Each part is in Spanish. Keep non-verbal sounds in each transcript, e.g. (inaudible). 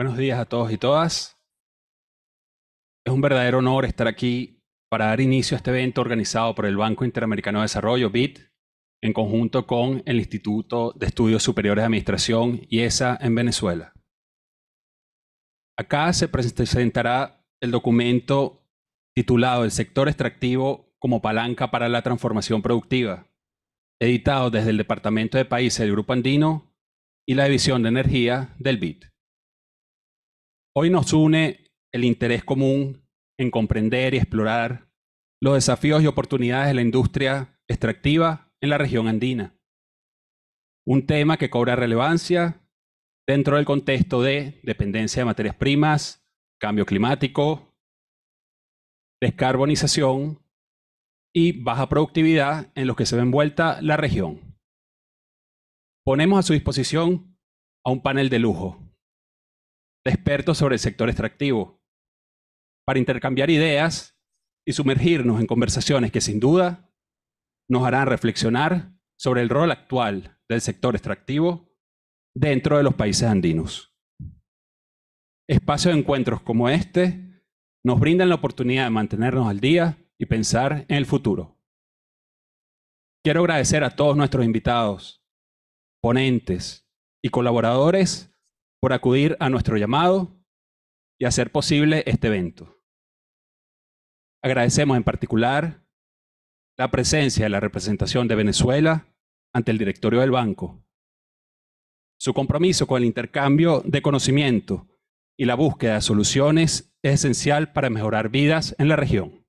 Buenos días a todos y todas. Es un verdadero honor estar aquí para dar inicio a este evento organizado por el Banco Interamericano de Desarrollo, BIT, en conjunto con el Instituto de Estudios Superiores de Administración, IESA, en Venezuela. Acá se presentará el documento titulado El sector extractivo como palanca para la transformación productiva, editado desde el Departamento de Países del Grupo Andino y la División de Energía del BIT. Hoy nos une el interés común en comprender y explorar los desafíos y oportunidades de la industria extractiva en la región andina. Un tema que cobra relevancia dentro del contexto de dependencia de materias primas, cambio climático, descarbonización y baja productividad en los que se ve envuelta la región. Ponemos a su disposición a un panel de lujo de expertos sobre el sector extractivo, para intercambiar ideas y sumergirnos en conversaciones que sin duda nos harán reflexionar sobre el rol actual del sector extractivo dentro de los países andinos. Espacios de encuentros como este nos brindan la oportunidad de mantenernos al día y pensar en el futuro. Quiero agradecer a todos nuestros invitados, ponentes y colaboradores por acudir a nuestro llamado y hacer posible este evento. Agradecemos en particular la presencia de la representación de Venezuela ante el directorio del banco, su compromiso con el intercambio de conocimiento y la búsqueda de soluciones es esencial para mejorar vidas en la región.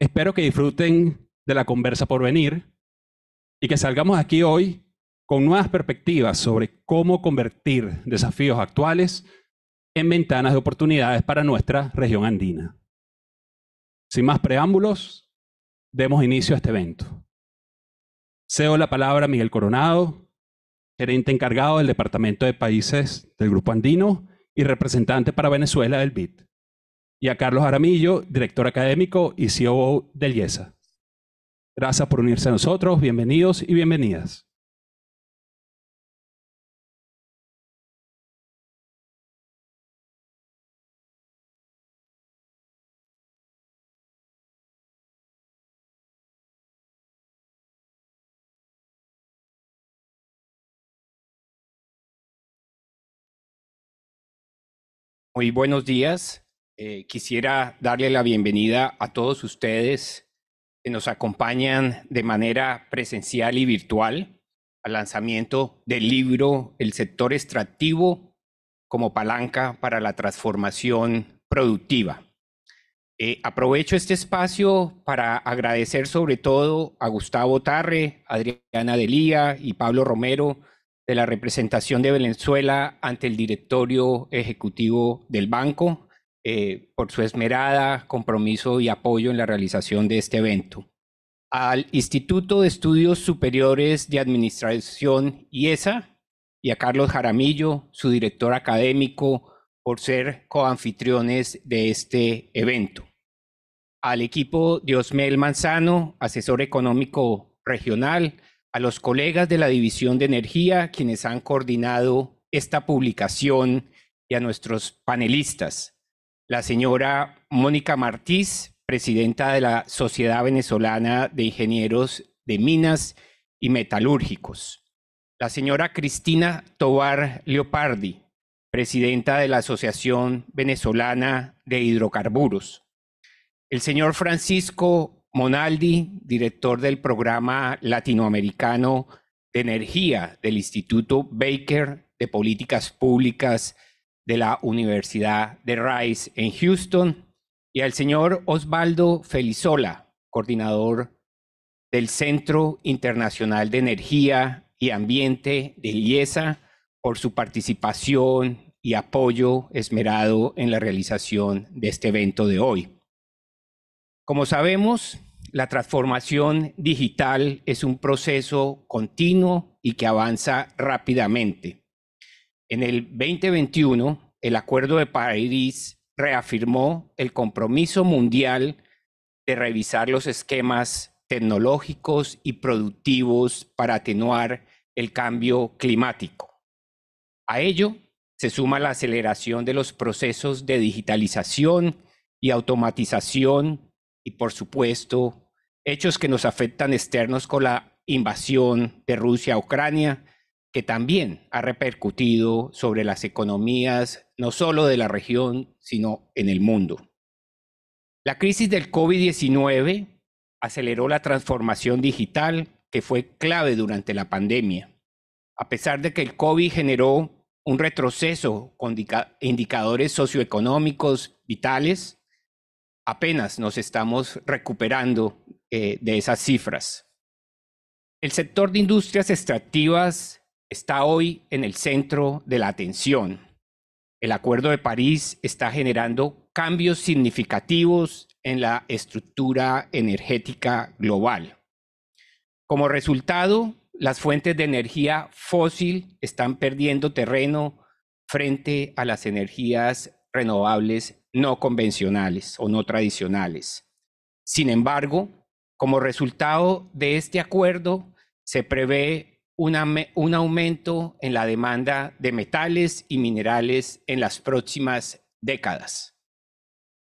Espero que disfruten de la conversa por venir y que salgamos aquí hoy con nuevas perspectivas sobre cómo convertir desafíos actuales en ventanas de oportunidades para nuestra región andina. Sin más preámbulos, demos inicio a este evento. Cedo la palabra a Miguel Coronado, gerente encargado del Departamento de Países del Grupo Andino y representante para Venezuela del BID, y a Carlos Aramillo, director académico y CEO del IESA. Gracias por unirse a nosotros, bienvenidos y bienvenidas. Muy buenos días. Eh, quisiera darle la bienvenida a todos ustedes que nos acompañan de manera presencial y virtual al lanzamiento del libro El sector extractivo como palanca para la transformación productiva. Eh, aprovecho este espacio para agradecer sobre todo a Gustavo Tarre, Adriana Delía y Pablo Romero de la representación de Venezuela ante el directorio ejecutivo del banco eh, por su esmerada compromiso y apoyo en la realización de este evento. Al Instituto de Estudios Superiores de Administración IESA y a Carlos Jaramillo, su director académico, por ser coanfitriones de este evento. Al equipo de Osmel Manzano, asesor económico regional, a los colegas de la División de Energía, quienes han coordinado esta publicación, y a nuestros panelistas. La señora Mónica Martíz, presidenta de la Sociedad Venezolana de Ingenieros de Minas y Metalúrgicos. La señora Cristina Tobar Leopardi, presidenta de la Asociación Venezolana de Hidrocarburos. El señor Francisco Monaldi, director del programa latinoamericano de energía del Instituto Baker de Políticas Públicas de la Universidad de Rice en Houston, y al señor Osvaldo Felizola, coordinador del Centro Internacional de Energía y Ambiente de IESA, por su participación y apoyo esmerado en la realización de este evento de hoy. Como sabemos, la transformación digital es un proceso continuo y que avanza rápidamente. En el 2021, el Acuerdo de París reafirmó el compromiso mundial de revisar los esquemas tecnológicos y productivos para atenuar el cambio climático. A ello se suma la aceleración de los procesos de digitalización y automatización y por supuesto hechos que nos afectan externos con la invasión de Rusia a Ucrania, que también ha repercutido sobre las economías no solo de la región, sino en el mundo. La crisis del COVID-19 aceleró la transformación digital que fue clave durante la pandemia. A pesar de que el COVID generó un retroceso con indicadores socioeconómicos vitales, apenas nos estamos recuperando eh, de esas cifras. El sector de industrias extractivas está hoy en el centro de la atención. El Acuerdo de París está generando cambios significativos en la estructura energética global. Como resultado, las fuentes de energía fósil están perdiendo terreno frente a las energías renovables no convencionales o no tradicionales. Sin embargo, como resultado de este acuerdo, se prevé un aumento en la demanda de metales y minerales en las próximas décadas.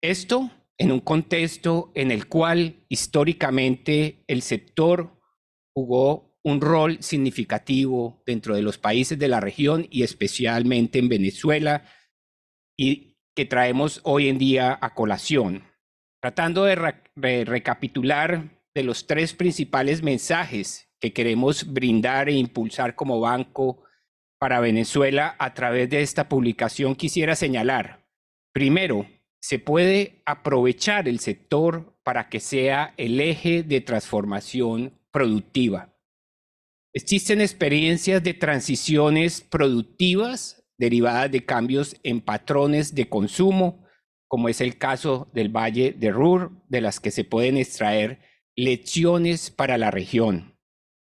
Esto en un contexto en el cual históricamente el sector jugó un rol significativo dentro de los países de la región y especialmente en Venezuela y que traemos hoy en día a colación, tratando de, recapitular de los tres principales mensajes que queremos brindar e impulsar como banco para Venezuela a través de esta publicación quisiera señalar, primero, se puede aprovechar el sector para que sea el eje de transformación productiva. Existen experiencias de transiciones productivas derivadas de cambios en patrones de consumo, como es el caso del Valle de Ruhr, de las que se pueden extraer lecciones para la región.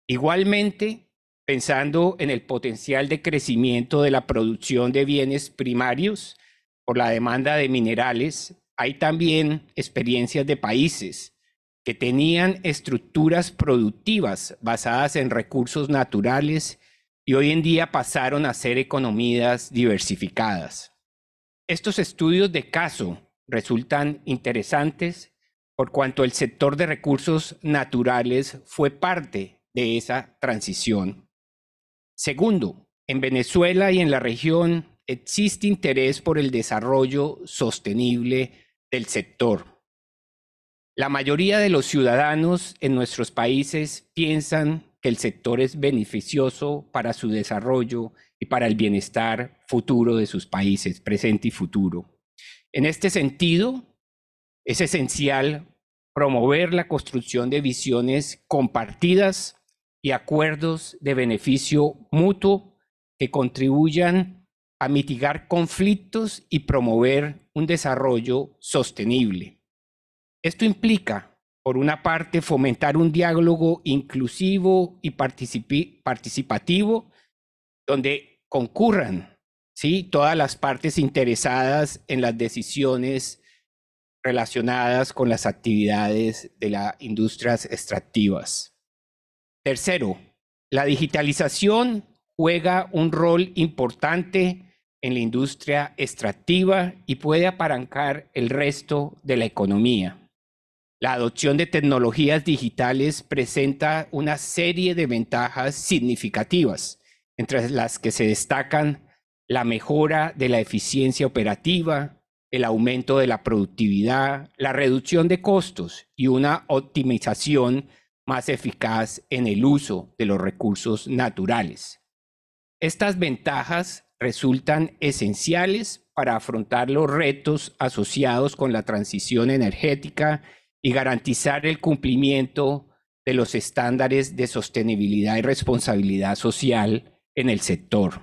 Igualmente, pensando en el potencial de crecimiento de la producción de bienes primarios por la demanda de minerales, hay también experiencias de países que tenían estructuras productivas basadas en recursos naturales y hoy en día pasaron a ser economías diversificadas. Estos estudios de caso resultan interesantes por cuanto el sector de recursos naturales fue parte de esa transición. Segundo, en Venezuela y en la región existe interés por el desarrollo sostenible del sector. La mayoría de los ciudadanos en nuestros países piensan que el sector es beneficioso para su desarrollo y para el bienestar futuro de sus países, presente y futuro. En este sentido, es esencial promover la construcción de visiones compartidas y acuerdos de beneficio mutuo que contribuyan a mitigar conflictos y promover un desarrollo sostenible. Esto implica por una parte, fomentar un diálogo inclusivo y participativo, donde concurran ¿sí? todas las partes interesadas en las decisiones relacionadas con las actividades de las industrias extractivas. Tercero, la digitalización juega un rol importante en la industria extractiva y puede apalancar el resto de la economía. La adopción de tecnologías digitales presenta una serie de ventajas significativas, entre las que se destacan la mejora de la eficiencia operativa, el aumento de la productividad, la reducción de costos y una optimización más eficaz en el uso de los recursos naturales. Estas ventajas resultan esenciales para afrontar los retos asociados con la transición energética y garantizar el cumplimiento de los estándares de sostenibilidad y responsabilidad social en el sector.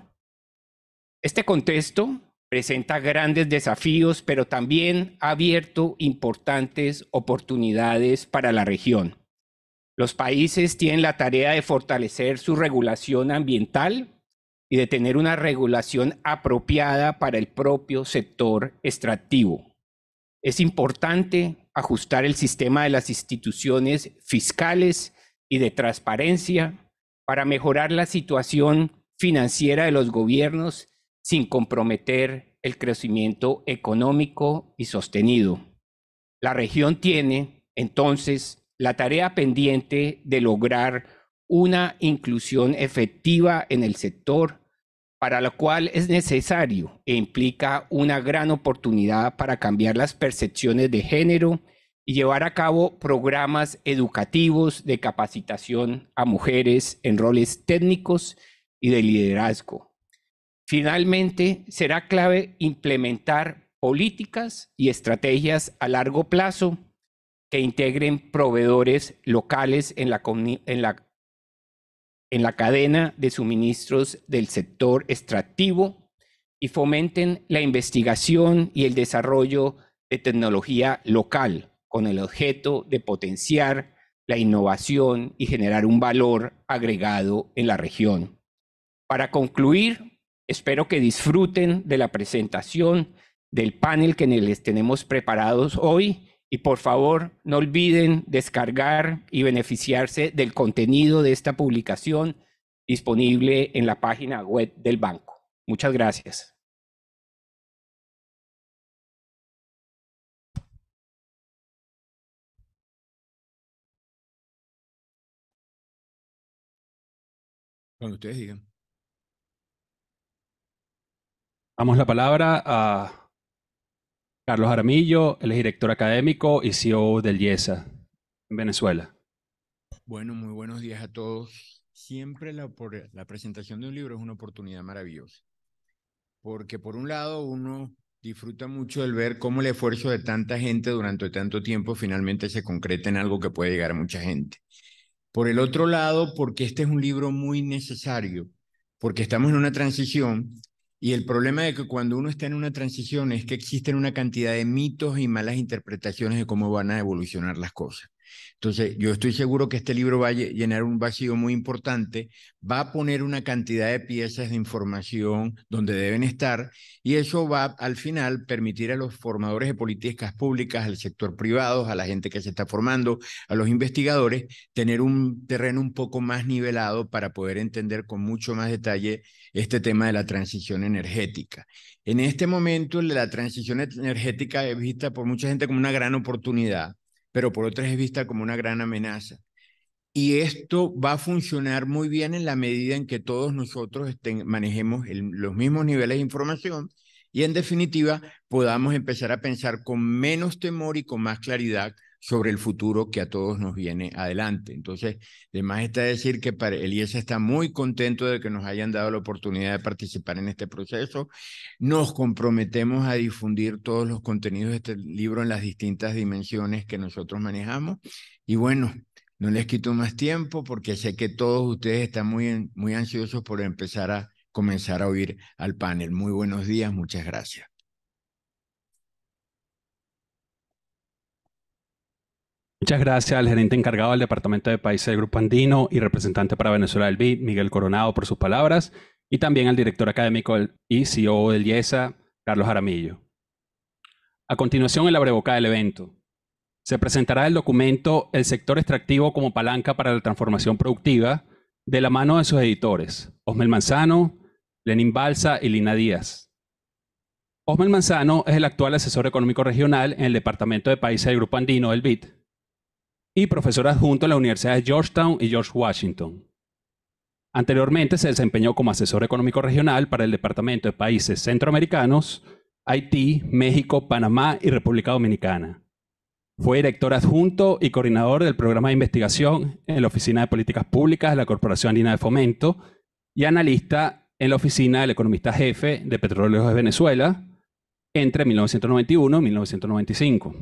Este contexto presenta grandes desafíos, pero también ha abierto importantes oportunidades para la región. Los países tienen la tarea de fortalecer su regulación ambiental y de tener una regulación apropiada para el propio sector extractivo. Es importante ajustar el sistema de las instituciones fiscales y de transparencia para mejorar la situación financiera de los gobiernos sin comprometer el crecimiento económico y sostenido. La región tiene, entonces, la tarea pendiente de lograr una inclusión efectiva en el sector para lo cual es necesario e implica una gran oportunidad para cambiar las percepciones de género y llevar a cabo programas educativos de capacitación a mujeres en roles técnicos y de liderazgo. Finalmente, será clave implementar políticas y estrategias a largo plazo que integren proveedores locales en la, en la en la cadena de suministros del sector extractivo y fomenten la investigación y el desarrollo de tecnología local con el objeto de potenciar la innovación y generar un valor agregado en la región. Para concluir, espero que disfruten de la presentación del panel que les tenemos preparados hoy y por favor, no olviden descargar y beneficiarse del contenido de esta publicación disponible en la página web del banco. Muchas gracias. Cuando ustedes digan. Damos la palabra a Carlos Armillo, el director académico y CEO del IESA en Venezuela. Bueno, muy buenos días a todos. Siempre la, presentación de un libro es una oportunidad maravillosa, porque por un lado uno disfruta mucho el ver cómo el esfuerzo de tanta gente durante tanto tiempo finalmente se concreta en algo que puede llegar a mucha gente. Por el otro lado, porque este es un libro muy necesario, porque estamos en una transición y el problema de que cuando uno está en una transición es que existen una cantidad de mitos y malas interpretaciones de cómo van a evolucionar las cosas. Entonces, yo estoy seguro que este libro va a llenar un vacío muy importante, va a poner una cantidad de piezas de información donde deben estar y eso va al final permitir a los formadores de políticas públicas, al sector privado, a la gente que se está formando, a los investigadores, tener un terreno un poco más nivelado para poder entender con mucho más detalle este tema de la transición energética. En este momento, la transición energética es vista por mucha gente como una gran oportunidad pero por otras es vista como una gran amenaza. Y esto va a funcionar muy bien en la medida en que todos nosotros manejemos los mismos niveles de información y en definitiva podamos empezar a pensar con menos temor y con más claridad sobre el futuro que a todos nos viene adelante. Entonces, además está decir que para está muy contento de que nos hayan dado la oportunidad de participar en este proceso. Nos comprometemos a difundir todos los contenidos de este libro en las distintas dimensiones que nosotros manejamos. Y bueno, no les quito más tiempo porque sé que todos ustedes están muy, muy ansiosos por empezar a comenzar a oír al panel. Muy buenos días, muchas gracias. Muchas gracias al gerente encargado del Departamento de Países del Grupo Andino y representante para Venezuela del BID, Miguel Coronado, por sus palabras, y también al director académico y CEO del IESA, e Carlos Aramillo. A continuación, el abreboca del evento. Se presentará el documento El sector extractivo como palanca para la transformación productiva, de la mano de sus editores, Osmel Manzano, Lenín Balsa y Lina Díaz. Osmel Manzano es el actual asesor económico regional en el Departamento de Países del Grupo Andino del BID y profesor adjunto en la Universidad de Georgetown y George Washington. Anteriormente se desempeñó como asesor económico regional para el Departamento de Países Centroamericanos, Haití, México, Panamá y República Dominicana. Fue director adjunto y coordinador del programa de investigación en la Oficina de Políticas Públicas de la Corporación Andina de Fomento y analista en la oficina del economista jefe de Petróleos de Venezuela entre 1991 y 1995.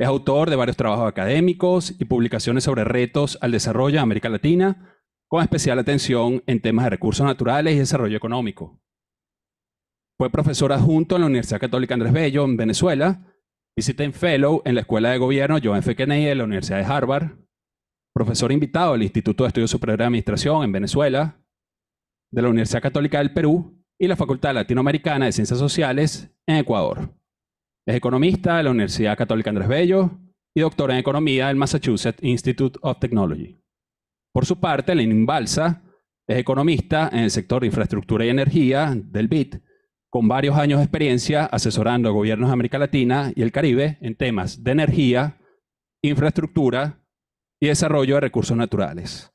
Es autor de varios trabajos académicos y publicaciones sobre retos al desarrollo de América Latina, con especial atención en temas de recursos naturales y desarrollo económico. Fue profesor adjunto en la Universidad Católica Andrés Bello, en Venezuela, Visiting Fellow en la Escuela de Gobierno John F. Kennedy de la Universidad de Harvard, profesor invitado del Instituto de Estudios Superiores de Administración en Venezuela, de la Universidad Católica del Perú y la Facultad Latinoamericana de Ciencias Sociales en Ecuador. Es economista de la Universidad Católica Andrés Bello y doctora en economía del Massachusetts Institute of Technology. Por su parte, Lenin Balsa es economista en el sector de infraestructura y energía del BIT, con varios años de experiencia asesorando a gobiernos de América Latina y el Caribe en temas de energía, infraestructura y desarrollo de recursos naturales.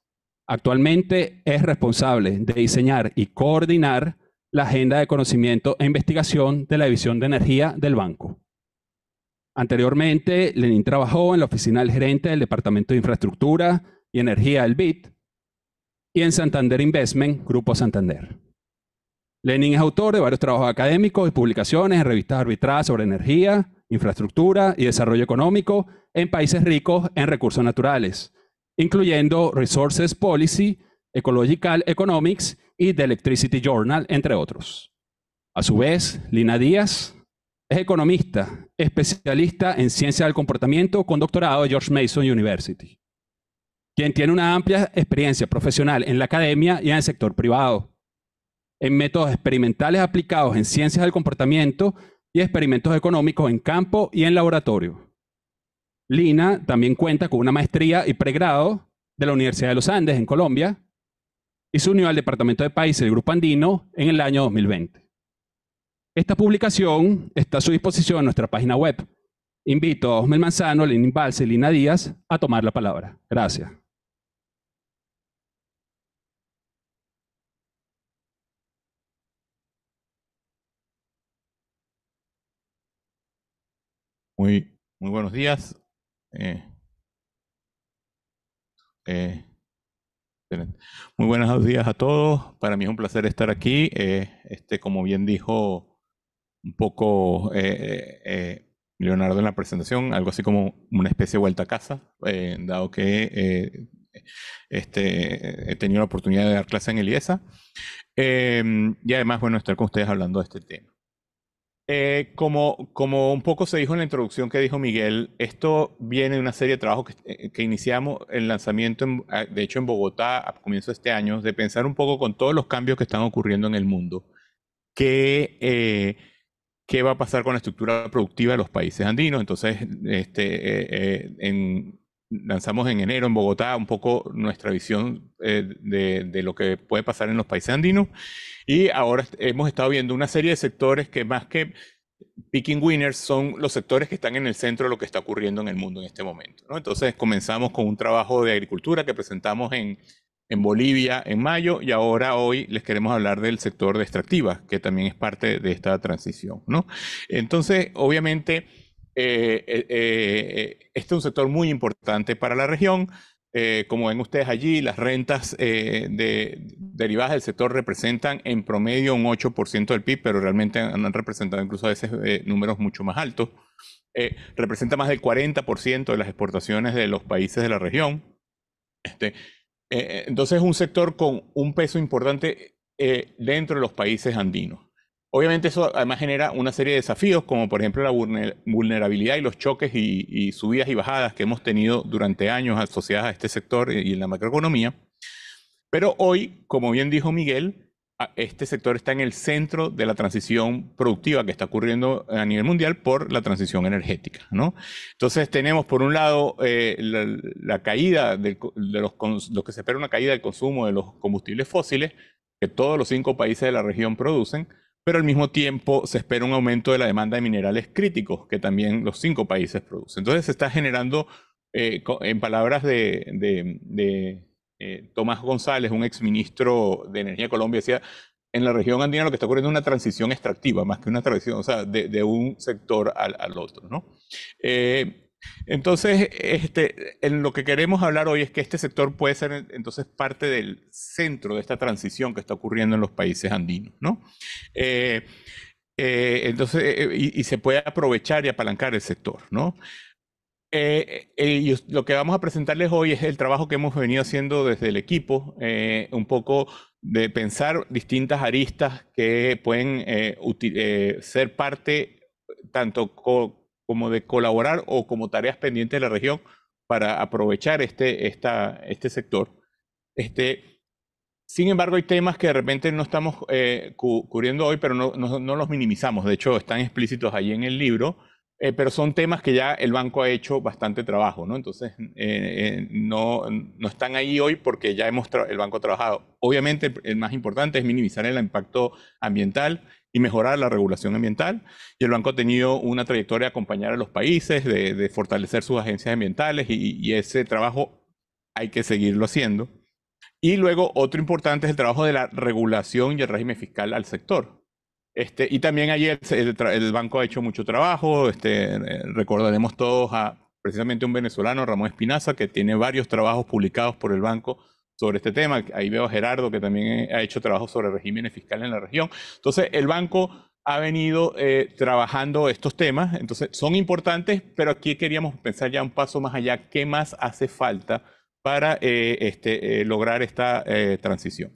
Actualmente es responsable de diseñar y coordinar la Agenda de Conocimiento e Investigación de la División de Energía del banco. Anteriormente, Lenin trabajó en la oficina del gerente del Departamento de Infraestructura y Energía del BIT y en Santander Investment, Grupo Santander. Lenin es autor de varios trabajos académicos y publicaciones en revistas arbitradas sobre energía, infraestructura y desarrollo económico en países ricos en recursos naturales, incluyendo Resources Policy, Ecological Economics y The Electricity Journal, entre otros. A su vez, Lina Díaz es economista, especialista en ciencia del comportamiento con doctorado de George Mason University, quien tiene una amplia experiencia profesional en la academia y en el sector privado, en métodos experimentales aplicados en ciencias del comportamiento y experimentos económicos en campo y en laboratorio. Lina también cuenta con una maestría y pregrado de la Universidad de los Andes en Colombia y se unió al Departamento de Países del Grupo Andino en el año 2020. Esta publicación está a su disposición en nuestra página web. Invito a Osmel Manzano, Lenin Balce y Lina Díaz a tomar la palabra. Gracias. Muy, muy buenos días. Eh, eh, muy buenos días a todos. Para mí es un placer estar aquí. Eh, este, como bien dijo un poco eh, eh, Leonardo en la presentación, algo así como una especie de vuelta a casa, dado que este, he tenido la oportunidad de dar clase en el e y además, bueno, estar con ustedes hablando de este tema. Eh, como, como un poco se dijo en la introducción que dijo Miguel, esto viene de una serie de trabajos que, eh, iniciamos el lanzamiento, ah, de hecho, en Bogotá a comienzo de este año, de pensar un poco con todos los cambios que están ocurriendo en el mundo, que, eh, qué va a pasar con la estructura productiva de los países andinos. Entonces, este, lanzamos en enero en Bogotá un poco nuestra visión de, de lo que puede pasar en los países andinos. Y ahora hemos estado viendo una serie de sectores que más que picking winners son los sectores que están en el centro de lo que está ocurriendo en el mundo en este momento. ¿no? Entonces comenzamos con un trabajo de agricultura que presentamos en, Bolivia en mayo y ahora hoy les queremos hablar del sector de extractiva, que también es parte de esta transición. ¿no? Entonces, obviamente, eh, eh, eh, este es un sector muy importante para la región. Eh, como ven ustedes allí, las rentas eh, de, derivadas del sector representan en promedio un 8% del PIB, pero realmente han, representado incluso a veces eh, números mucho más altos. representa más del 40% de las exportaciones de los países de la región. Este, entonces es un sector con un peso importante dentro de los países andinos. Obviamente eso además genera una serie de desafíos, como por ejemplo la vulnerabilidad y los choques y, subidas y bajadas que hemos tenido durante años asociadas a este sector y en la macroeconomía. Pero hoy, como bien dijo Miguel, este sector está en el centro de la transición productiva que está ocurriendo a nivel mundial por la transición energética. Entonces tenemos por un lado eh, la, caída de los, lo que se espera una caída del consumo de los combustibles fósiles, que todos los cinco países de la región producen pero al mismo tiempo se espera un aumento de la demanda de minerales críticos que también los cinco países producen. Entonces se está generando, eh, en palabras de, eh, Tomás González, un exministro de Energía de Colombia, decía, en la región andina lo que está ocurriendo es una transición extractiva, más que una transición, o sea, de, un sector al, otro. ¿no? Eh, entonces, este, en lo que queremos hablar hoy es que este sector puede ser entonces parte del centro de esta transición que está ocurriendo en los países andinos, ¿no? Eh, eh, entonces, eh, y, se puede aprovechar y apalancar el sector, ¿no? Y lo que vamos a presentarles hoy es el trabajo que hemos venido haciendo desde el equipo, un poco de pensar distintas aristas que pueden ser parte tanto con como de colaborar o como tareas pendientes de la región para aprovechar este, esta, este sector. Este, sin embargo, hay temas que de repente no estamos eh, cubriendo hoy, pero no, no, los minimizamos. De hecho, están explícitos allí en el libro, eh, pero son temas que ya el banco ha hecho bastante trabajo, ¿no? Entonces, eh, no, no, están ahí hoy porque ya hemos el banco ha trabajado. Obviamente, el más importante es minimizar el impacto ambiental y mejorar la regulación ambiental. Y el banco ha tenido una trayectoria de acompañar a los países, de, fortalecer sus agencias ambientales y, ese trabajo hay que seguirlo haciendo. Y luego otro importante es el trabajo de la regulación y el régimen fiscal al sector. Este, y también allí el, banco ha hecho mucho trabajo. Este, recordaremos todos a precisamente un venezolano, Ramón Espinaza, que tiene varios trabajos publicados por el banco sobre este tema. Ahí veo a Gerardo, que también eh, ha hecho trabajo sobre regímenes fiscales en la región. Entonces, el banco ha venido eh, trabajando estos temas, entonces son importantes, pero aquí queríamos pensar ya un paso más allá, qué más hace falta para eh, este, lograr esta transición.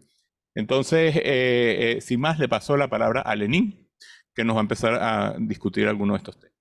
Entonces, sin más, le paso la palabra a Lenín, que nos va a empezar a discutir algunos de estos temas.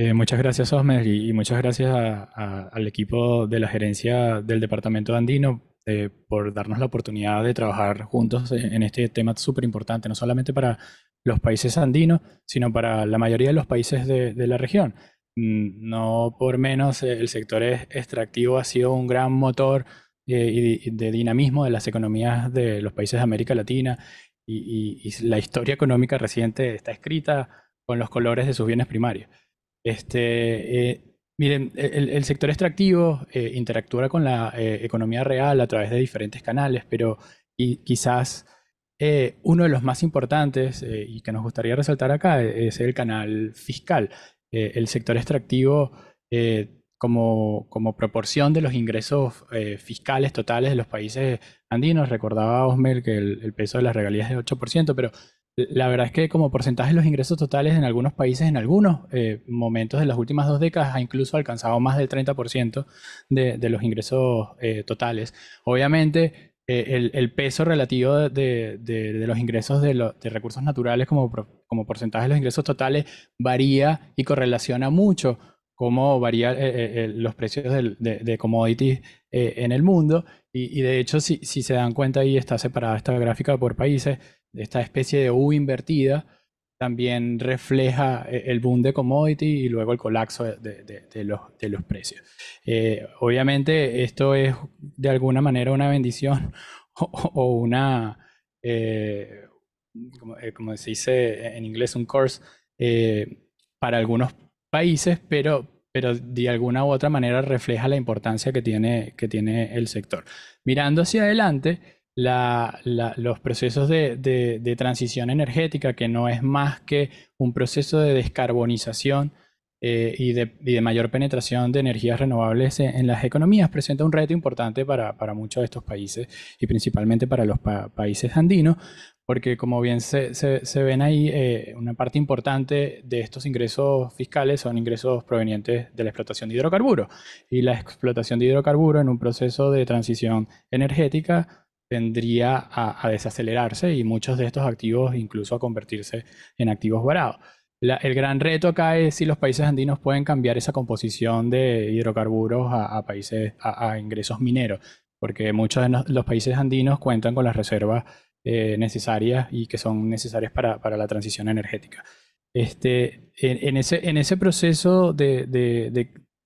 Eh, muchas gracias, Osmer, y, muchas gracias al equipo de la gerencia del Departamento Andino eh, por darnos la oportunidad de trabajar juntos en, este tema súper importante, no solamente para los países andinos, sino para la mayoría de los países de, la región. Mm, no por menos, eh, el sector extractivo ha sido un gran motor de, dinamismo de las economías de los países de América Latina y la historia económica reciente está escrita con los colores de sus bienes primarios. Este, eh, miren, el, sector extractivo eh, interactúa con la eh, economía real a través de diferentes canales, pero y quizás uno de los más importantes y que nos gustaría resaltar acá es el canal fiscal. el sector extractivo como, como, proporción de los ingresos fiscales totales de los países andinos. Recordaba Osmel que el, peso de las regalías es de 8%, pero la verdad es que como porcentaje de los ingresos totales en algunos países, en algunos eh, momentos de las últimas dos décadas, ha incluso alcanzado más del 30% de, de, los ingresos eh, totales. Obviamente, eh, el, peso relativo de, los ingresos de, recursos naturales como, como porcentaje de los ingresos totales varía y correlaciona mucho cómo varían los precios de, commodities en el mundo. Y, de hecho, si, si, se dan cuenta, ahí está separada esta gráfica por países esta especie de U invertida también refleja eh, el boom de commodity y luego el colapso de, los, de los, precios. Eh, obviamente esto es de alguna manera una bendición (laughs) o, una, eh, como, se dice en inglés, un course para algunos países, pero, pero de alguna u otra manera refleja la importancia que tiene, que tiene el sector. Mirando hacia adelante, la, los procesos de, transición energética, que no es más que un proceso de descarbonización eh, y, de, mayor penetración de energías renovables en, las economías, presenta un reto importante para, muchos de estos países y principalmente para los países andinos, porque como bien se, ven ahí, eh, una parte importante de estos ingresos fiscales son ingresos provenientes de la explotación de hidrocarburos. Y la explotación de hidrocarburos en un proceso de transición energética tendría a, desacelerarse y muchos de estos activos incluso a convertirse en activos varados. el gran reto acá es si los países andinos pueden cambiar esa composición de hidrocarburos a, países a, ingresos mineros, porque muchos de los países andinos cuentan con las reservas eh, necesarias y que son necesarias para, la transición energética. Este, en, ese, en ese proceso de,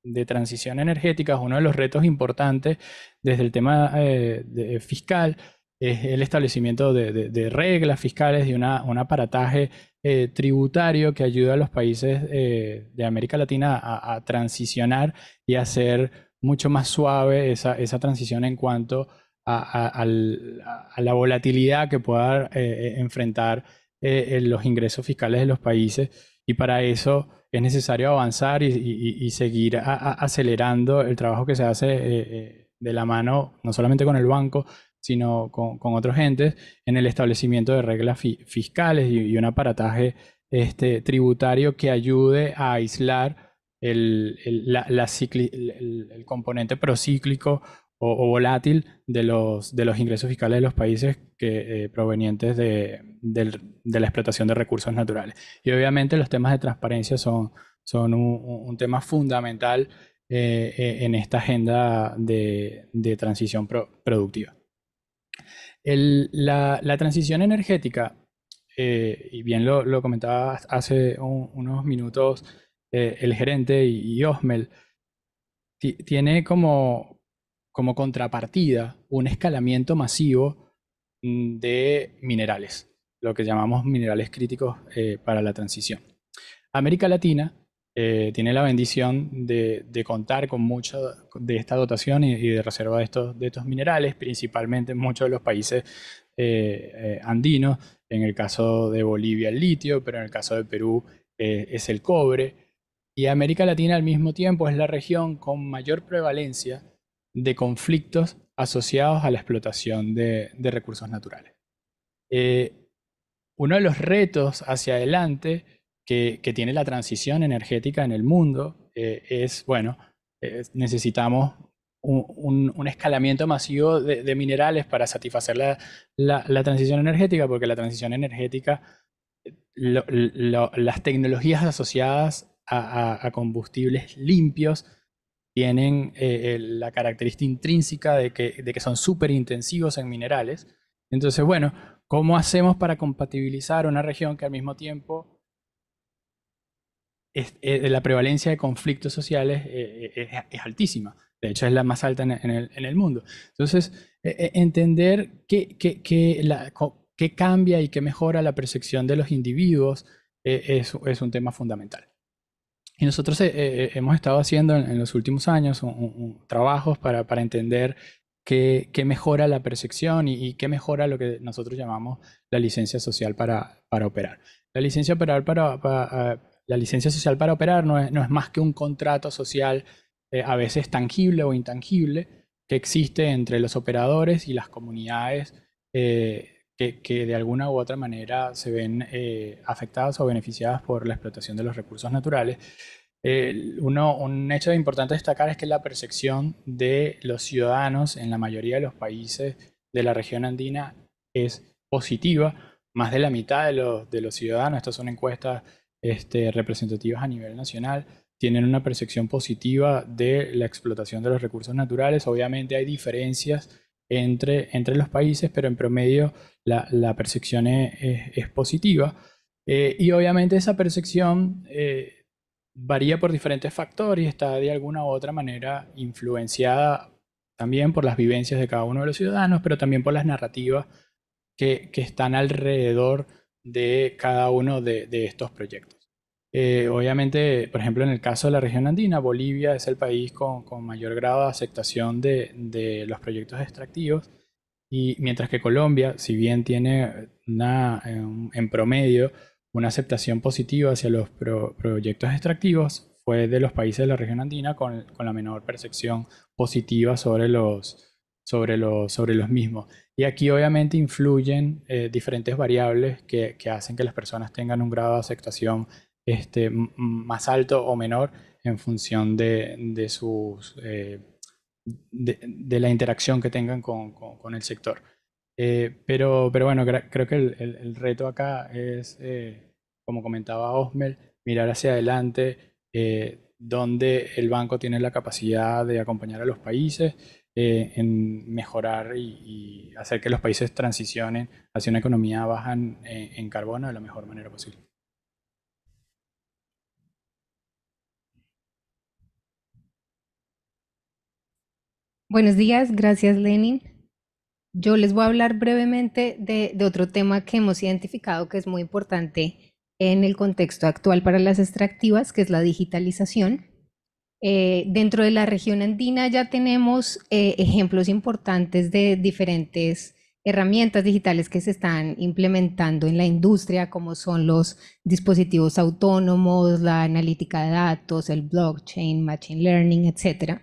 de transición energética, uno de los retos importantes desde el tema eh, eh, fiscal es el establecimiento de, reglas fiscales, de un aparataje eh, tributario que ayuda a los países de América Latina a, transicionar y a hacer mucho más suave esa, transición en cuanto a, a, la volatilidad que pueda enfrentar los ingresos fiscales de los países. Y para eso es necesario avanzar y, seguir acelerando el trabajo que se hace eh, eh, de la mano, no solamente con el banco, sino con, otros entes, en el establecimiento de reglas fiscales y, un aparataje este, tributario que ayude a aislar el componente procíclico o, volátil de los, de los ingresos fiscales de los países que, eh, provenientes de, la explotación de recursos naturales. Y obviamente los temas de transparencia son, son un, tema fundamental eh, eh, en esta agenda de, transición productiva. la, transición energética, y bien lo, lo comentaba hace unos minutos el gerente y Osmel, tiene como, como contrapartida un escalamiento masivo mm, de minerales, lo que llamamos minerales críticos eh, para la transición. América Latina eh, tiene la bendición de, contar con mucha de esta dotación y, de reserva de estos, de minerales, principalmente en muchos de los países eh, andinos, en el caso de Bolivia el litio, pero en el caso de Perú es el cobre. Y América Latina al mismo tiempo es la región con mayor prevalencia de conflictos asociados a la explotación de, recursos naturales. Eh, uno de los retos hacia adelante que, tiene la transición energética en el mundo eh, es, bueno, necesitamos un, escalamiento masivo de, minerales para satisfacer la, transición energética, porque la transición energética, las tecnologías asociadas a combustibles limpios, tienen eh, la característica intrínseca de que, son súper intensivos en minerales. Entonces, bueno, ¿cómo hacemos para compatibilizar una región que al mismo tiempo eh, la prevalencia de conflictos sociales eh, es, altísima? De hecho, es la más alta en, el, mundo. Entonces, e, e, entender qué, cambia y qué mejora la percepción de los individuos es un tema fundamental. Y nosotros eh, eh, eh, hemos estado haciendo en, los últimos años trabajos para, entender qué, mejora la percepción y, qué mejora lo que nosotros llamamos la licencia social para, operar. La licencia, social para operar no es, más que un contrato social a veces tangible o intangible que existe entre los operadores y las comunidades que, de alguna u otra manera se ven eh, afectadas o beneficiadas por la explotación de los recursos naturales. Eh, un hecho importante destacar es que la percepción de los ciudadanos en la mayoría de los países de la región andina es positiva. Más de la mitad de los, ciudadanos, estas son encuestas este, representativas a nivel nacional, tienen una percepción positiva de la explotación de los recursos naturales. Obviamente hay diferencias entre los países, pero en promedio la, percepción es, positiva. Eh, y obviamente esa percepción eh, varía por diferentes factores y está de alguna u otra manera influenciada también por las vivencias de cada uno de los ciudadanos, pero también por las narrativas que, están alrededor de cada uno de, estos proyectos. Eh, obviamente, por ejemplo, en el caso de la región andina, Bolivia es el país con, mayor grado de aceptación de los proyectos extractivos y mientras que Colombia, si bien tiene una, eh, en promedio una aceptación positiva hacia los proyectos extractivos, fue de los países de la región andina con, con la menor percepción positiva sobre los, sobre los, sobre los mismos. Y aquí obviamente influyen eh, diferentes variables que, que, hacen que las personas tengan un grado de aceptación este, más alto o menor en función de, de sus eh, de, la interacción que tengan con, el sector. Eh, pero, pero bueno, creo que el, reto acá es, eh, como comentaba Osmel, mirar hacia adelante, eh, donde el banco tiene la capacidad de acompañar a los países en mejorar y, hacer que los países transicionen hacia una economía baja en carbono de la mejor manera posible. Buenos días, gracias Lenin. Yo les voy a hablar brevemente de, otro tema que hemos identificado que es muy importante en el contexto actual para las extractivas, que es la digitalización. Eh, dentro de la región andina ya tenemos eh, ejemplos importantes de diferentes herramientas digitales que se están implementando en la industria, como son los dispositivos autónomos, la analítica de datos, el blockchain, machine learning, etcétera.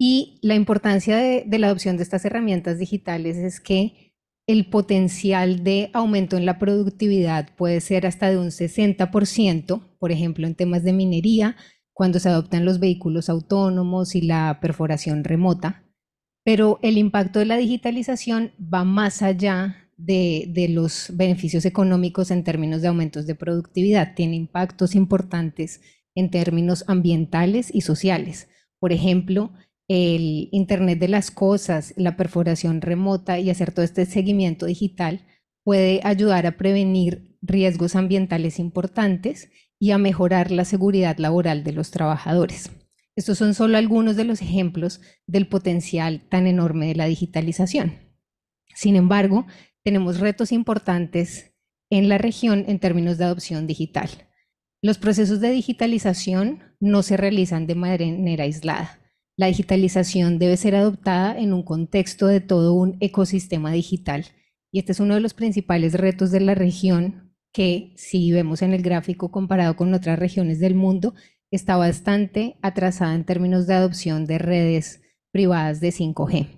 Y la importancia de, la adopción de estas herramientas digitales es que el potencial de aumento en la productividad puede ser hasta de un 60%, por ejemplo, en temas de minería, cuando se adoptan los vehículos autónomos y la perforación remota. Pero el impacto de la digitalización va más allá de, de los beneficios económicos en términos de aumentos de productividad. Tiene impactos importantes en términos ambientales y sociales. Por ejemplo, el Internet de las Cosas, la perforación remota y hacer todo este seguimiento digital puede ayudar a prevenir riesgos ambientales importantes y a mejorar la seguridad laboral de los trabajadores. Estos son solo algunos de los ejemplos del potencial tan enorme de la digitalización. Sin embargo, tenemos retos importantes en la región en términos de adopción digital. Los procesos de digitalización no se realizan de manera aislada la digitalización debe ser adoptada en un contexto de todo un ecosistema digital. Y este es uno de los principales retos de la región que, si vemos en el gráfico comparado con otras regiones del mundo, está bastante atrasada en términos de adopción de redes privadas de 5G.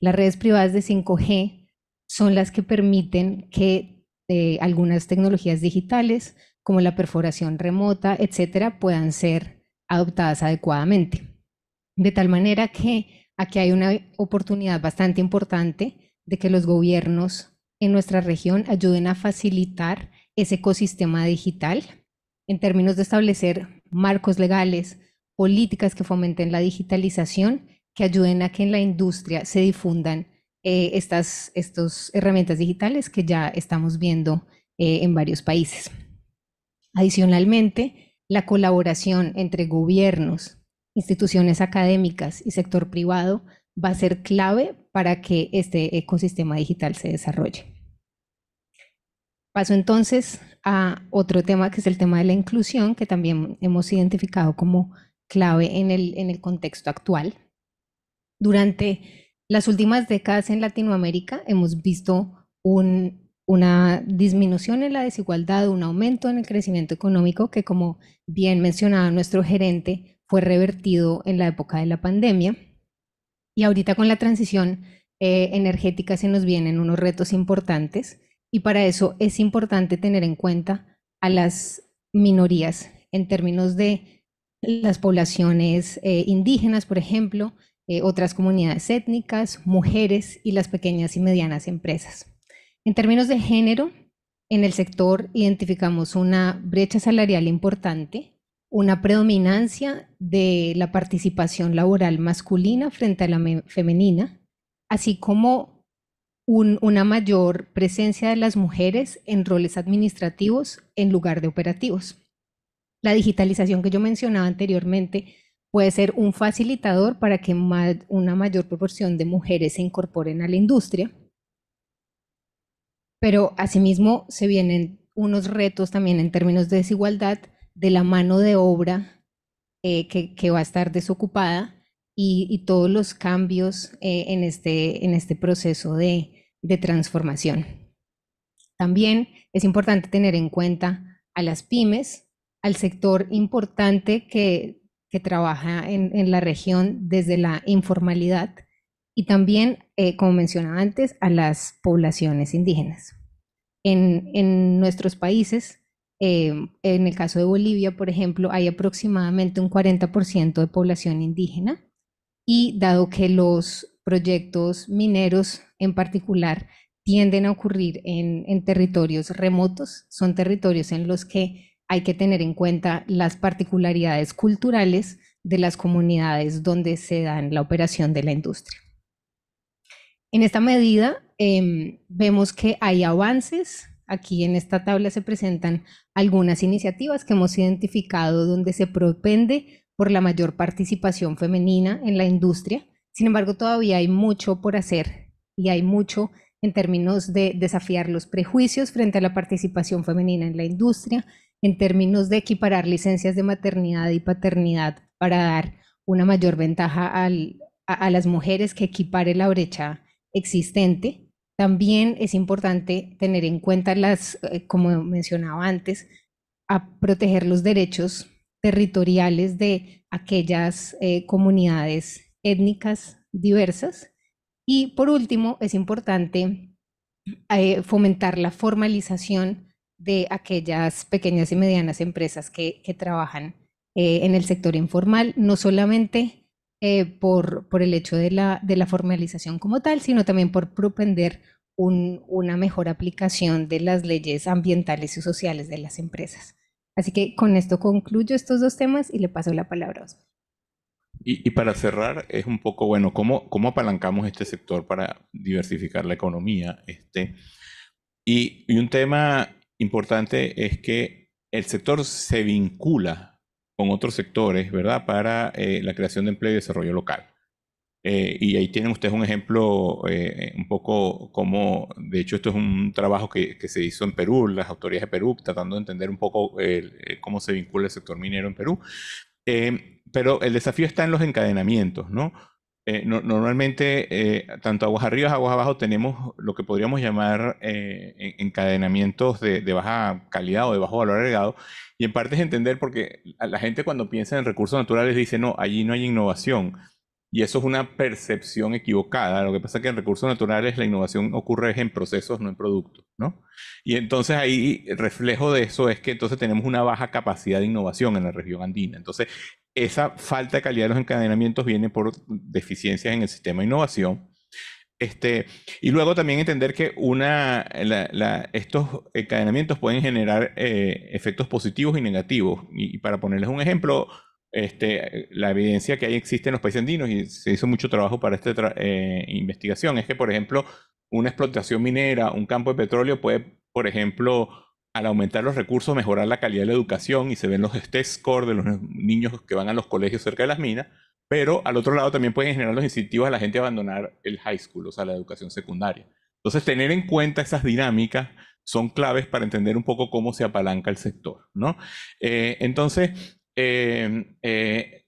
Las redes privadas de 5G son las que permiten que eh, algunas tecnologías digitales, como la perforación remota, etcétera, puedan ser adoptadas adecuadamente. De tal manera que aquí hay una oportunidad bastante importante de que los gobiernos en nuestra región ayuden a facilitar ese ecosistema digital en términos de establecer marcos legales, políticas que fomenten la digitalización, que ayuden a que en la industria se difundan eh, estas, herramientas digitales que ya estamos viendo eh, en varios países. Adicionalmente, la colaboración entre gobiernos, instituciones académicas y sector privado va a ser clave para que este ecosistema digital se desarrolle. Paso entonces a otro tema que es el tema de la inclusión, que también hemos identificado como clave en el, contexto actual. Durante las últimas décadas en Latinoamérica hemos visto una disminución en la desigualdad, un aumento en el crecimiento económico que, como bien mencionaba nuestro gerente, fue revertido en la época de la pandemia. Y ahorita con la transición eh, energética se nos vienen unos retos importantes y para eso es importante tener en cuenta a las minorías en términos de las poblaciones eh, indígenas, por ejemplo, eh, otras comunidades étnicas, mujeres y las pequeñas y medianas empresas. En términos de género, en el sector identificamos una brecha salarial importante una predominancia de la participación laboral masculina frente a la femenina, así como una mayor presencia de las mujeres en roles administrativos en lugar de operativos. La digitalización que yo mencionaba anteriormente puede ser un facilitador para que una mayor proporción de mujeres se incorporen a la industria, pero asimismo se vienen unos retos también en términos de desigualdad de la mano de obra eh, que, va a estar desocupada y, todos los cambios eh, en, este, en este proceso de, transformación. También es importante tener en cuenta a las pymes, al sector importante que, que trabaja en, la región desde la informalidad y también, eh, como mencionaba antes, a las poblaciones indígenas. en nuestros países, Em, en el caso de Bolivia, por ejemplo, hay aproximadamente un 40% de población indígena y dado que los proyectos mineros en particular tienden a ocurrir en, territorios remotos, son territorios en los que hay que tener en cuenta las particularidades culturales de las comunidades donde se da la operación de la industria. En esta medida, em, vemos que hay avances Aquí en esta tabla se presentan algunas iniciativas que hemos identificado donde se propende por la mayor participación femenina en la industria. Sin embargo, todavía hay mucho por hacer y hay mucho en términos de desafiar los prejuicios frente a la participación femenina en la industria, en términos de equiparar licencias de maternidad y paternidad para dar una mayor ventaja a, las mujeres que equipare la brecha existente también es importante tener en cuenta las, eh, como mencionaba antes, a proteger los derechos territoriales de aquellas eh, comunidades étnicas diversas. Y por último, es importante eh, fomentar la formalización de aquellas pequeñas y medianas empresas que, trabajan en el sector informal, no solamente eh, por, el hecho de la, de la formalización como tal, sino también por propender una mejor aplicación de las leyes ambientales y sociales de las empresas. Así que con esto concluyo estos dos temas y le paso la palabra a Osvaldo. Y, para cerrar, es un poco, bueno, ¿cómo, apalancamos este sector para diversificar la economía? Este, y, y un tema importante es que el sector se vincula con otros sectores, ¿verdad? Para eh, la creación de empleo y desarrollo local. Eh, y ahí tienen ustedes un ejemplo eh, un poco como, de hecho esto es un trabajo que, que, se hizo en Perú, las autoridades de Perú, tratando de entender un poco cómo se vincula el sector minero en Perú. pero el desafío está en los encadenamientos, ¿no? Eh, normalmente, eh, tanto aguas arriba como aguas abajo, tenemos lo que podríamos llamar eh, encadenamientos de, baja calidad o de bajo valor agregado. Y en parte es entender porque la gente cuando piensa en recursos naturales dice, no, allí no hay innovación. Y eso es una percepción equivocada. Lo que pasa es que en recursos naturales la innovación ocurre en procesos, no en productos, ¿no? Y entonces ahí reflejo de eso es que entonces tenemos una baja capacidad de innovación en la región andina. Entonces esa falta de calidad de los encadenamientos viene por deficiencias en el sistema de innovación. Este, y luego también entender que una, estos encadenamientos pueden generar eh, efectos positivos y negativos. Y, para ponerles un ejemplo, este, la evidencia que hay existe en los países andinos y se hizo mucho trabajo para esta eh, investigación es que, por ejemplo, una explotación minera, un campo de petróleo puede, por ejemplo, al aumentar los recursos, mejorar la calidad de la educación y se ven los test scores de los niños que van a los colegios cerca de las minas, pero al otro lado también pueden generar los incentivos a la gente a abandonar el high school, o sea, la educación secundaria. Entonces, tener en cuenta esas dinámicas son claves para entender un poco cómo se apalanca el sector, ¿no? Eh, entonces, em, eh,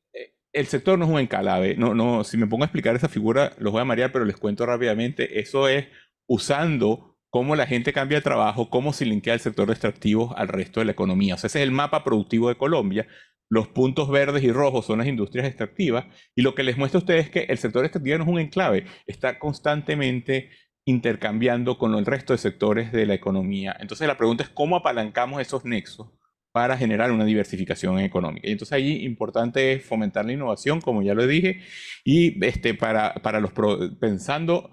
el sector no es un encalave. No, no, si me pongo a explicar esa figura, los voy a marear, pero les cuento rápidamente. Eso es usando cómo la gente cambia de trabajo, cómo se linkea el sector extractivo al resto de la economía. O sea, ese es el mapa productivo de Colombia. Los puntos verdes y rojos son las industrias extractivas. Y lo que les muestra a ustedes es que el sector extractivo no es un enclave, está constantemente intercambiando con el resto de sectores de la economía. Entonces la pregunta es cómo apalancamos esos nexos para generar una diversificación económica. Y entonces ahí importante es fomentar la innovación, como ya lo dije, y este, para, para los pensando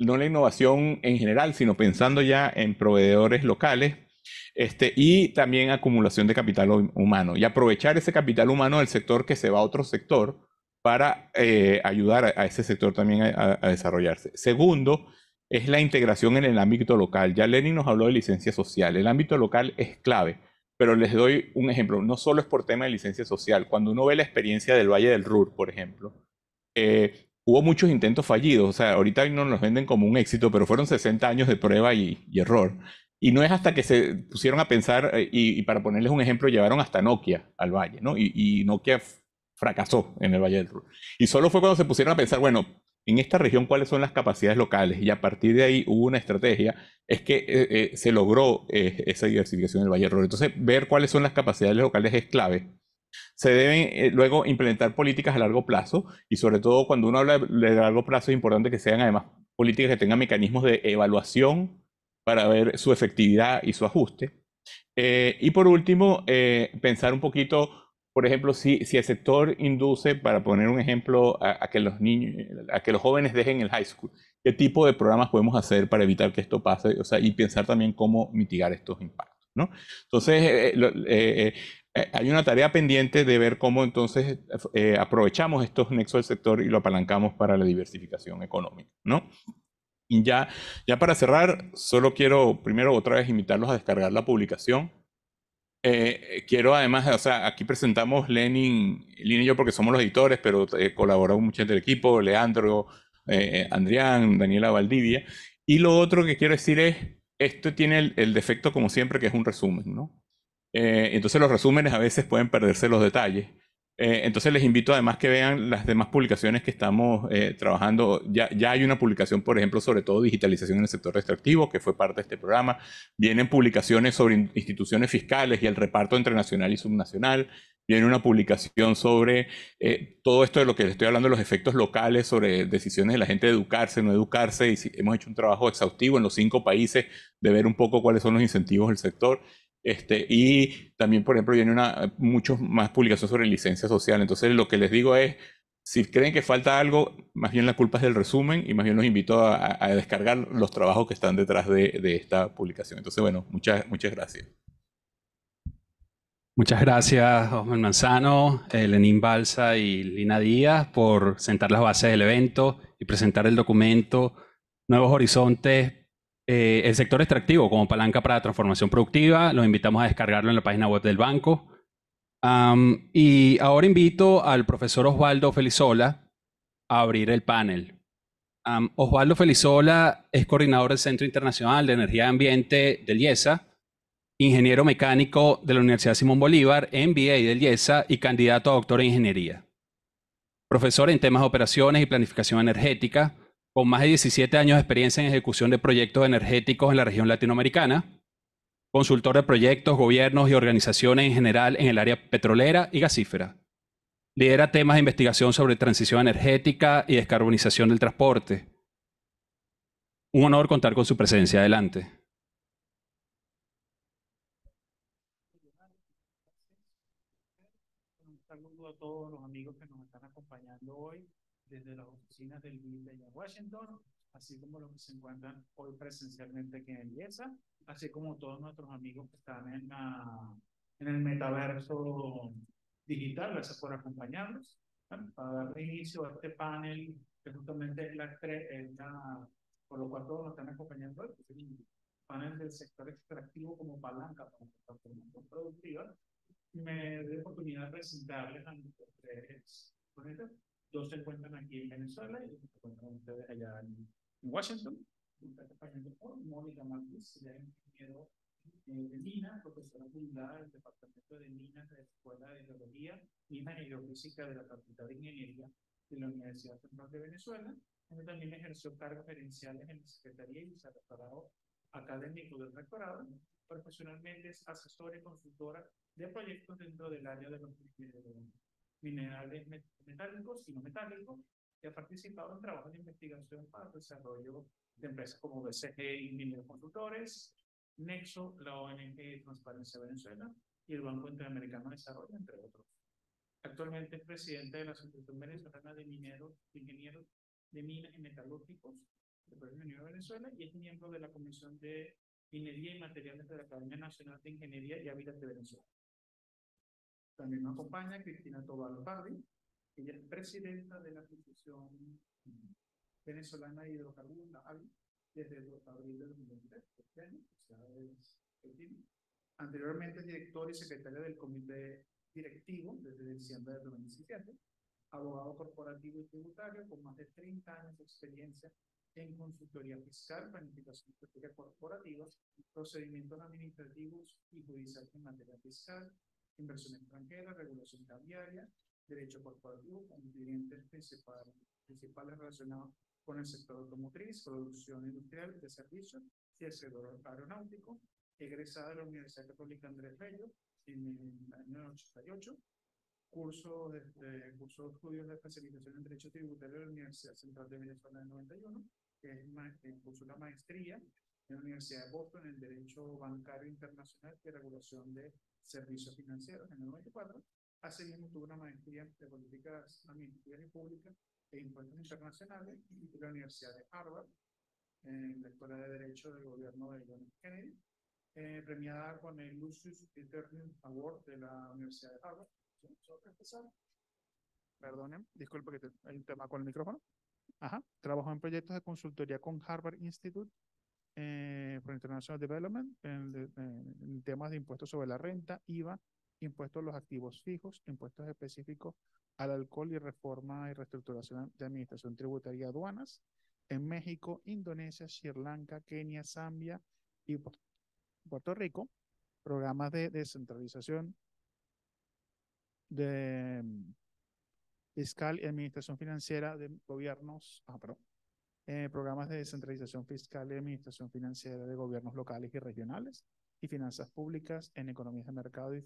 no la innovación en general, sino pensando ya en proveedores locales este, y también acumulación de capital humano y aprovechar ese capital humano del sector que se va a otro sector para eh, ayudar a, ese sector también a, desarrollarse. Segundo, es la integración en el ámbito local. Ya Lenin nos habló de licencia social. El ámbito local es clave, pero les doy un ejemplo. No solo es por tema de licencia social. Cuando uno ve la experiencia del Valle del Rur, por ejemplo, eh, hubo muchos intentos fallidos. O sea, ahorita no nos venden como un éxito, pero fueron 60 años de prueba y, error. Y no es hasta que se pusieron a pensar, eh, y, para ponerles un ejemplo, llevaron hasta Nokia al valle, ¿no? Y, Nokia fracasó en el Valle del Ruhr. Y solo fue cuando se pusieron a pensar, bueno, en esta región cuáles son las capacidades locales. Y a partir de ahí hubo una estrategia, es que eh, eh, se logró esa diversificación del Valle del Ruhr. Entonces, ver cuáles son las capacidades locales es clave se deben eh, luego implementar políticas a largo plazo y sobre todo cuando uno habla de largo plazo es importante que sean además políticas que tengan mecanismos de evaluación para ver su efectividad y su ajuste. Eh, y por último, eh, pensar un poquito, por ejemplo, si, si el sector induce, para poner un ejemplo, a, que los niños, a que los jóvenes dejen el high school, ¿qué tipo de programas podemos hacer para evitar que esto pase? O sea, y pensar también cómo mitigar estos impactos. Entonces, eh, hay una tarea pendiente de ver cómo entonces eh, aprovechamos estos nexos del sector y lo apalancamos para la diversificación económica, ¿no? Y ya, ya para cerrar, solo quiero primero otra vez invitarlos a descargar la publicación. Eh, quiero además, o sea, aquí presentamos Lenin, Lenin y yo porque somos los editores, pero colaboramos mucho entre el equipo, Leandro, Andrián, Daniela Valdivia. Y lo otro que quiero decir es, esto tiene el, el defecto como siempre que es un resumen, ¿no? Eh, entonces los resúmenes a veces pueden perderse los detalles. Eh, entonces les invito además que vean las demás publicaciones que estamos eh, trabajando. Ya, ya hay una publicación, por ejemplo, sobre todo digitalización en el sector extractivo, que fue parte de este programa. Vienen publicaciones sobre instituciones fiscales y el reparto entre nacional y subnacional. Viene una publicación sobre todo esto de lo que les estoy hablando, los efectos locales sobre decisiones de la gente de educarse, no educarse. Y hemos hecho un trabajo exhaustivo en los cinco países de ver un poco cuáles son los incentivos del sector. Este, y también, por ejemplo, viene una, eh, muchos más publicaciones sobre licencia social. Entonces, lo que les digo es, si creen que falta algo, más bien la culpa es del resumen y más bien los invito a, descargar los trabajos que están detrás de, esta publicación. Entonces, bueno, muchas, muchas gracias. Muchas gracias, Osman Manzano, Lenín Balsa y Lina Díaz por sentar las bases del evento y presentar el documento Nuevos Horizontes eh, el sector extractivo como palanca para la transformación productiva. Los invitamos a descargarlo en la página web del banco. y ahora invito al profesor Osvaldo Felizola a abrir el panel. Osvaldo Felizola es coordinador del Centro Internacional de Energía y Ambiente del IESA, ingeniero mecánico de la Universidad Simón Bolívar, MBA del IESA y candidato a doctor en ingeniería. Profesor en temas de operaciones y planificación energética, con más de 17 años de experiencia en ejecución de proyectos energéticos en la región latinoamericana, consultor de proyectos, gobiernos y organizaciones en general en el área petrolera y gasífera. Lidera temas de investigación sobre transición energética y descarbonización del transporte. Un honor contar con su presencia. Adelante. Washington, así como los que se encuentran hoy presencialmente aquí en IESA, así como todos nuestros amigos que están en, en el metaverso digital. Gracias por acompañarnos. para dar inicio a este panel, que justamente es la, estrella, eh, por lo cual todos nos están acompañando hoy, es el panel del sector extractivo como palanca para la transformación productiva, me doy la oportunidad de presentarles a nuestros tres ponentes. Dos se encuentran aquí en Venezuela y se encuentran ustedes allá en Washington. Mónica ya ingeniero eh, de Minas, profesora fundada del Departamento de Minas de la Escuela de Geología, Minas y Geofísica de la Facultad de Ingeniería de la Universidad Central de Venezuela, donde también ejerció cargos gerenciales en la Secretaría y se ha preparado Académico del Rectorado. Profesionalmente es asesora y consultora de proyectos dentro del área de los ingenieros de minerales metálicos y no metálicos, y ha participado en trabajos de investigación para el desarrollo de empresas como BCG y Mineros Consultores, Nexo, la ONG Transparencia Venezuela y el Banco Interamericano de Desarrollo, entre otros. Actualmente es presidente de la Asociación Venezolana de Mineros, Ingenieros de Minas y Metalúrgicos de la Unión de Venezuela y es miembro de la Comisión de Minería y Materiales de la Academia Nacional de Ingeniería y Hábitat de Venezuela. También nos acompaña Cristina Tobalo Pardi, ella es presidenta de la Asociación Venezolana de Hidrocarburos, la AVI, desde el abril de 2023, este o es Anteriormente director y secretaria del Comité Directivo desde diciembre de 2017, abogado corporativo y tributario con más de 30 años de experiencia en consultoría fiscal, planificación estratégica corporativa, procedimientos administrativos y judiciales en materia fiscal, inversión extranjera, regulación cambiaria, derecho corporativo, con clientes principales, principales relacionados con el sector automotriz, producción industrial de servicios y el aeronáutico, egresada de la Universidad Católica Andrés Bello en el año 88, curso de, curso estudios de especialización en Derecho Tributario de la Universidad Central de Venezuela en 91, que curso la maestría en la Universidad de Boston en Derecho Bancario Internacional y Regulación de servicios financieros en el 94. Asimismo, tuvo una maestría de políticas administrativas y públicas e impuestos internacionales y la Universidad de Harvard, en la Escuela de Derecho del Gobierno de John Kennedy, eh, premiada con el Lucius Eternium Award de la Universidad de Harvard. Perdonen, disculpen que hay un tema con el micrófono. Ajá. Trabajó en proyectos de consultoría con Harvard Institute eh, por International Development en, temas de impuestos sobre la renta, IVA, impuestos a los activos fijos, impuestos específicos al alcohol y reforma y reestructuración de administración tributaria aduanas en México, Indonesia, Sri Lanka, Kenia, Zambia y Puerto Rico, programas de descentralización de mm, fiscal y administración financiera de gobiernos, ah, eh, programas de descentralización fiscal y administración financiera de gobiernos locales y regionales y finanzas públicas en economías de mercado y,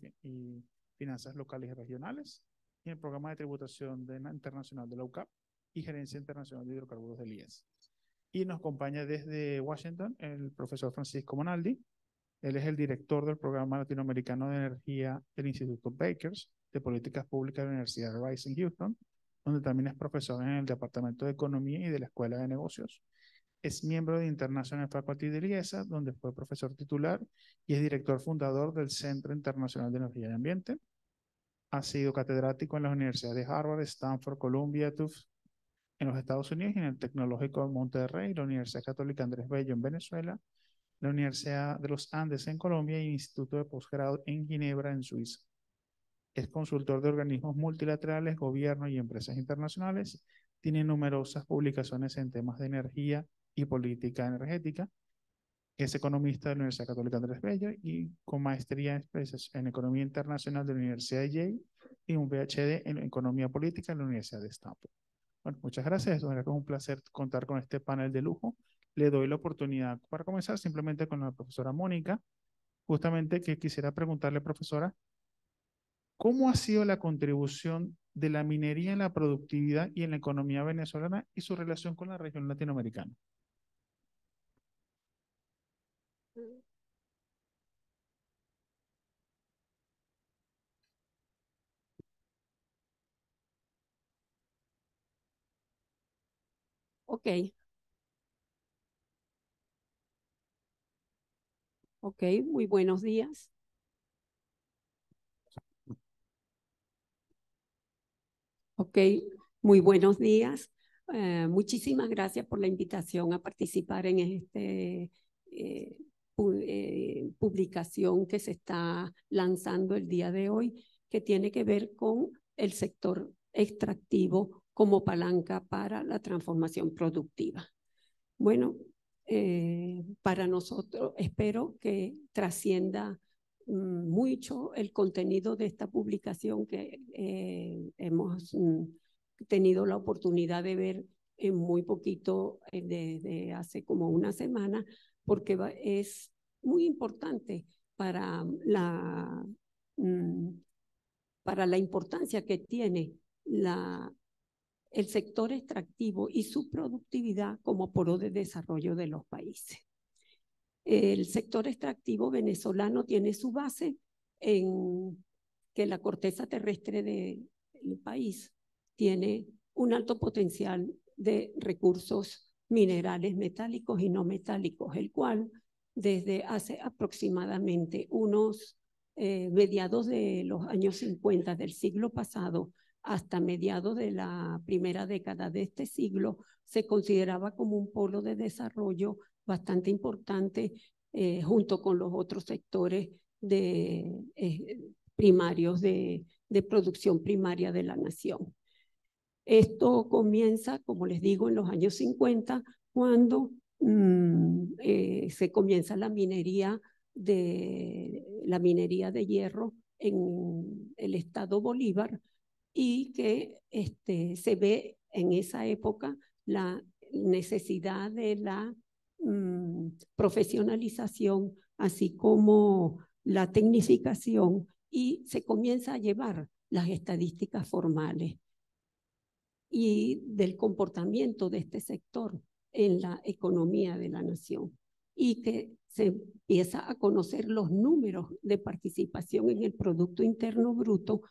finanzas locales y regionales y el programa de tributación internacional de la UCAP y gerencia internacional de hidrocarburos del IES. Y nos acompaña desde Washington el profesor Francisco Monaldi. Él es el director del programa latinoamericano de energía del Instituto Bakers de Políticas Públicas de la Universidad de Rice en Houston donde también es profesor en el Departamento de Economía y de la Escuela de Negocios. Es miembro de International Faculty de Liesa, donde fue profesor titular y es director fundador del Centro Internacional de Energía y Ambiente. Ha sido catedrático en las universidades de Harvard, Stanford, Columbia, Tufts en los Estados Unidos y en el Tecnológico de Monterrey, la Universidad Católica Andrés Bello en Venezuela, la Universidad de los Andes en Colombia y el Instituto de Postgrado en Ginebra, en Suiza. Es consultor de organismos multilaterales, gobierno y empresas internacionales. Tiene numerosas publicaciones en temas de energía y política energética. Es economista de la Universidad Católica Andrés Bello y con maestría en Economía Internacional de la Universidad de Yale y un PhD en Economía Política en la Universidad de Stanford. Bueno, muchas gracias. Es un placer contar con este panel de lujo. Le doy la oportunidad para comenzar simplemente con la profesora Mónica, justamente que quisiera preguntarle, profesora, ¿Cómo ha sido la contribución de la minería en la productividad y en la economía venezolana y su relación con la región latinoamericana? Ok. Ok, muy buenos días. Ok, muy buenos días. Eh, muchísimas gracias por la invitación a participar en esta eh, eh, publicación que se está lanzando el día de hoy, que tiene que ver con el sector extractivo como palanca para la transformación productiva. Bueno, para nosotros espero que trascienda Mm, mucho el contenido de esta publicación que eh, hemos mm, tenido la oportunidad de ver en muy poquito, eh, desde hace como una semana, porque es muy importante para la, mm, para la importancia que tiene la, el sector extractivo y su productividad como poro de desarrollo de los países. El sector extractivo venezolano tiene su base en que la corteza terrestre del país tiene un alto potencial de recursos minerales metálicos y no metálicos, el cual desde hace aproximadamente unos eh, mediados de los años 50 del siglo pasado hasta mediados de la primera década de este siglo, se consideraba como un polo de desarrollo bastante importante eh, junto con los otros sectores eh, primarios de, producción primaria de la nación. Esto comienza, como les digo, en los años 50, cuando mm, eh, se comienza la minería de la minería de hierro en el estado Bolívar y que este, se ve en esa época la necesidad de la Mm, profesionalización, así como la tecnificación, y se comienza a llevar las estadísticas formales y del comportamiento de este sector en la economía de la nación y que se empieza a conocer los números de participación en el Producto Interno Bruto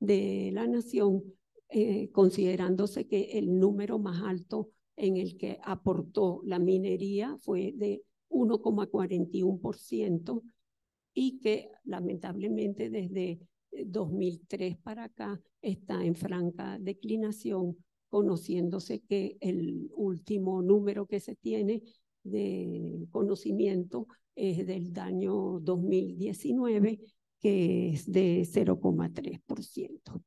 de la nación, eh, considerándose que el número más alto en el que aportó la minería fue de 1,41% y que lamentablemente desde 2003 eh, para acá está en franca declinación, conociéndose que el último número que se tiene de conocimiento es del año 2019, que es de 0,3%.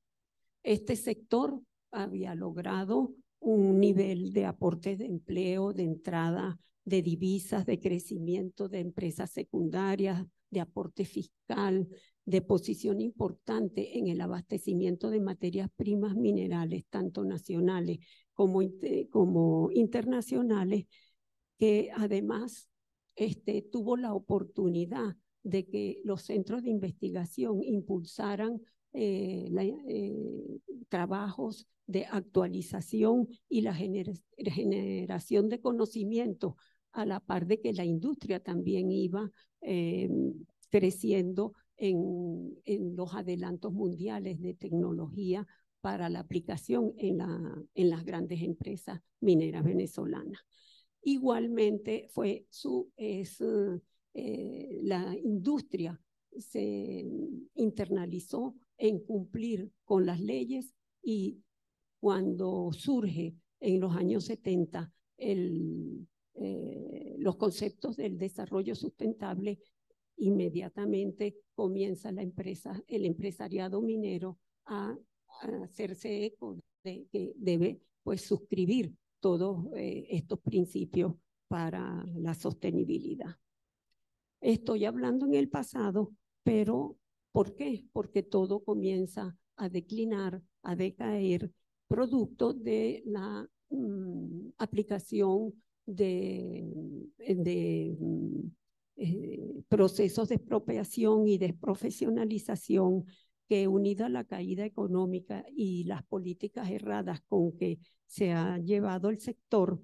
Este sector había logrado un nivel de aportes de empleo, de entrada de divisas, de crecimiento de empresas secundarias, de aporte fiscal, de posición importante en el abastecimiento de materias primas minerales, tanto nacionales como, como internacionales, que además este, tuvo la oportunidad de que los centros de investigación impulsaran eh, eh, trabajos de actualización y la generación de conocimiento a la par de que la industria también iba eh, creciendo en, los adelantos mundiales de tecnología para la aplicación en, las grandes empresas mineras venezolanas. Igualmente fue su, la industria se internalizó en cumplir con las leyes y cuando surge en los años 70 eh, los conceptos del desarrollo sustentable, inmediatamente comienza la empresa, el empresariado minero a, hacerse eco de que debe pues suscribir todos eh, estos principios para la sostenibilidad. Estoy hablando en el pasado, pero ¿Por qué? Porque todo comienza a declinar, a decaer, producto de la mm, aplicación de, eh, mm, eh, procesos de expropiación y desprofesionalización que unida a la caída económica y las políticas erradas con que se ha llevado el sector,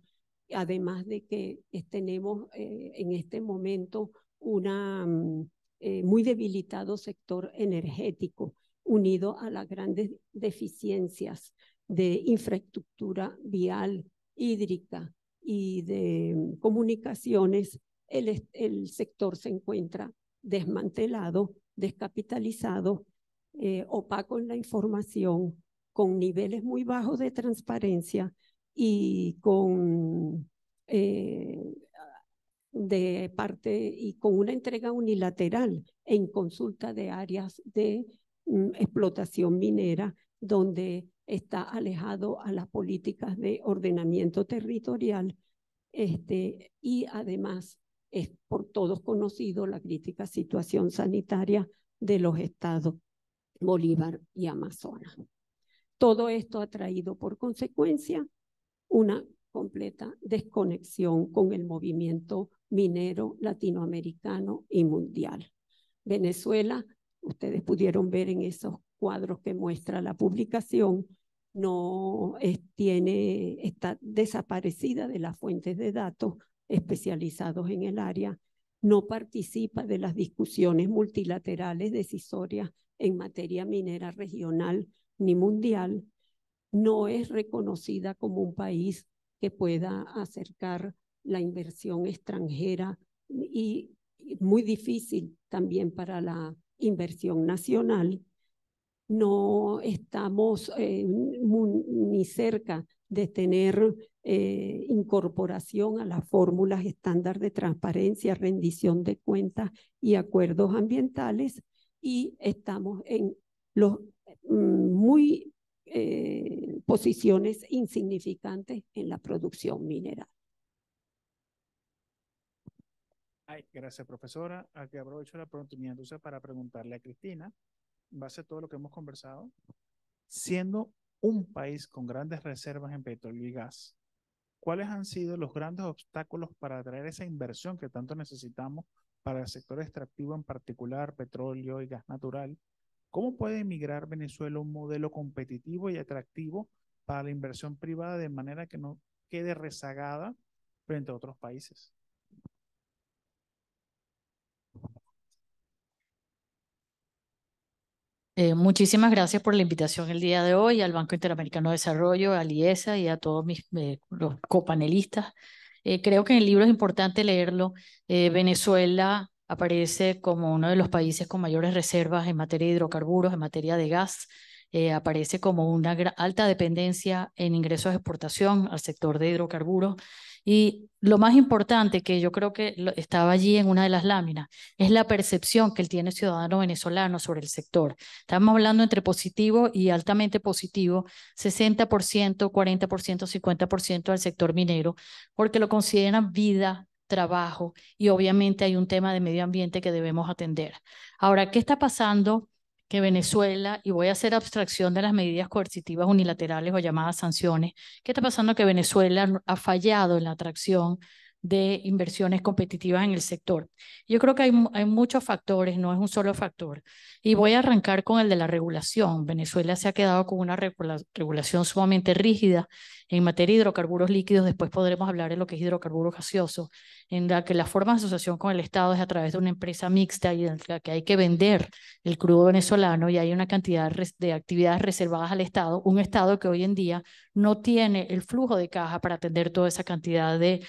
además de que tenemos eh, en este momento una mm, eh, muy debilitado sector energético, unido a las grandes deficiencias de infraestructura vial, hídrica y de comunicaciones, el, sector se encuentra desmantelado, descapitalizado, eh, opaco en la información, con niveles muy bajos de transparencia y con eh, de parte y con una entrega unilateral en consulta de áreas de mm, explotación minera donde está alejado a las políticas de ordenamiento territorial este, y además es por todos conocido la crítica situación sanitaria de los estados Bolívar y Amazonas. Todo esto ha traído por consecuencia una completa desconexión con el movimiento minero latinoamericano y mundial. Venezuela, ustedes pudieron ver en esos cuadros que muestra la publicación, no tiene, está desaparecida de las fuentes de datos especializados en el área, no participa de las discusiones multilaterales decisorias en materia minera regional ni mundial, no es reconocida como un país que pueda acercar la inversión extranjera y muy difícil también para la inversión nacional. No estamos eh, ni cerca de tener eh, incorporación a las fórmulas estándar de transparencia, rendición de cuentas y acuerdos ambientales y estamos en los mm, muy eh, posiciones insignificantes en la producción mineral. gracias, profesora. Aquí ah, aprovecho la oportunidad para preguntarle a Cristina, en base a todo lo que hemos conversado, siendo un país con grandes reservas en petróleo y gas, ¿cuáles han sido los grandes obstáculos para atraer esa inversión que tanto necesitamos para el sector extractivo, en particular petróleo y gas natural? ¿Cómo puede emigrar Venezuela un modelo competitivo y atractivo para la inversión privada de manera que no quede rezagada frente a otros países? Eh, muchísimas gracias por la invitación el día de hoy al Banco Interamericano de Desarrollo, a IESA y a todos mis eh, los copanelistas. Eh, creo que en el libro es importante leerlo. Venezuela aparece como uno de los países con mayores reservas en materia de hidrocarburos, en materia de gas. Eh, aparece como una alta dependencia en ingresos de exportación al sector de hidrocarburos. Y lo más importante que yo creo que estaba allí en una de las láminas es la percepción que él tiene ciudadano venezolano sobre el sector. Estamos hablando entre positivo y altamente positivo, 60%, 40%, 50% al sector minero, porque lo consideran vida trabajo y obviamente hay un tema de medio ambiente que debemos atender. Ahora, ¿qué está pasando que Venezuela, y voy a hacer abstracción de las medidas coercitivas unilaterales o llamadas sanciones, ¿qué está pasando? Que Venezuela ha fallado en la atracción de inversiones competitivas en el sector. Yo creo que hay, muchos factores, no es un solo factor. Y voy a arrancar con el de la regulación. Venezuela se ha quedado con una regulación sumamente rígida en materia de hidrocarburos líquidos. Después podremos hablar de lo que es hidrocarburos gaseosos, en la que la forma de asociación con el Estado es a través de una empresa mixta y en la que hay que vender el crudo venezolano y hay una cantidad de actividades reservadas al Estado, un Estado que hoy en día no tiene el flujo de caja para atender toda esa cantidad de,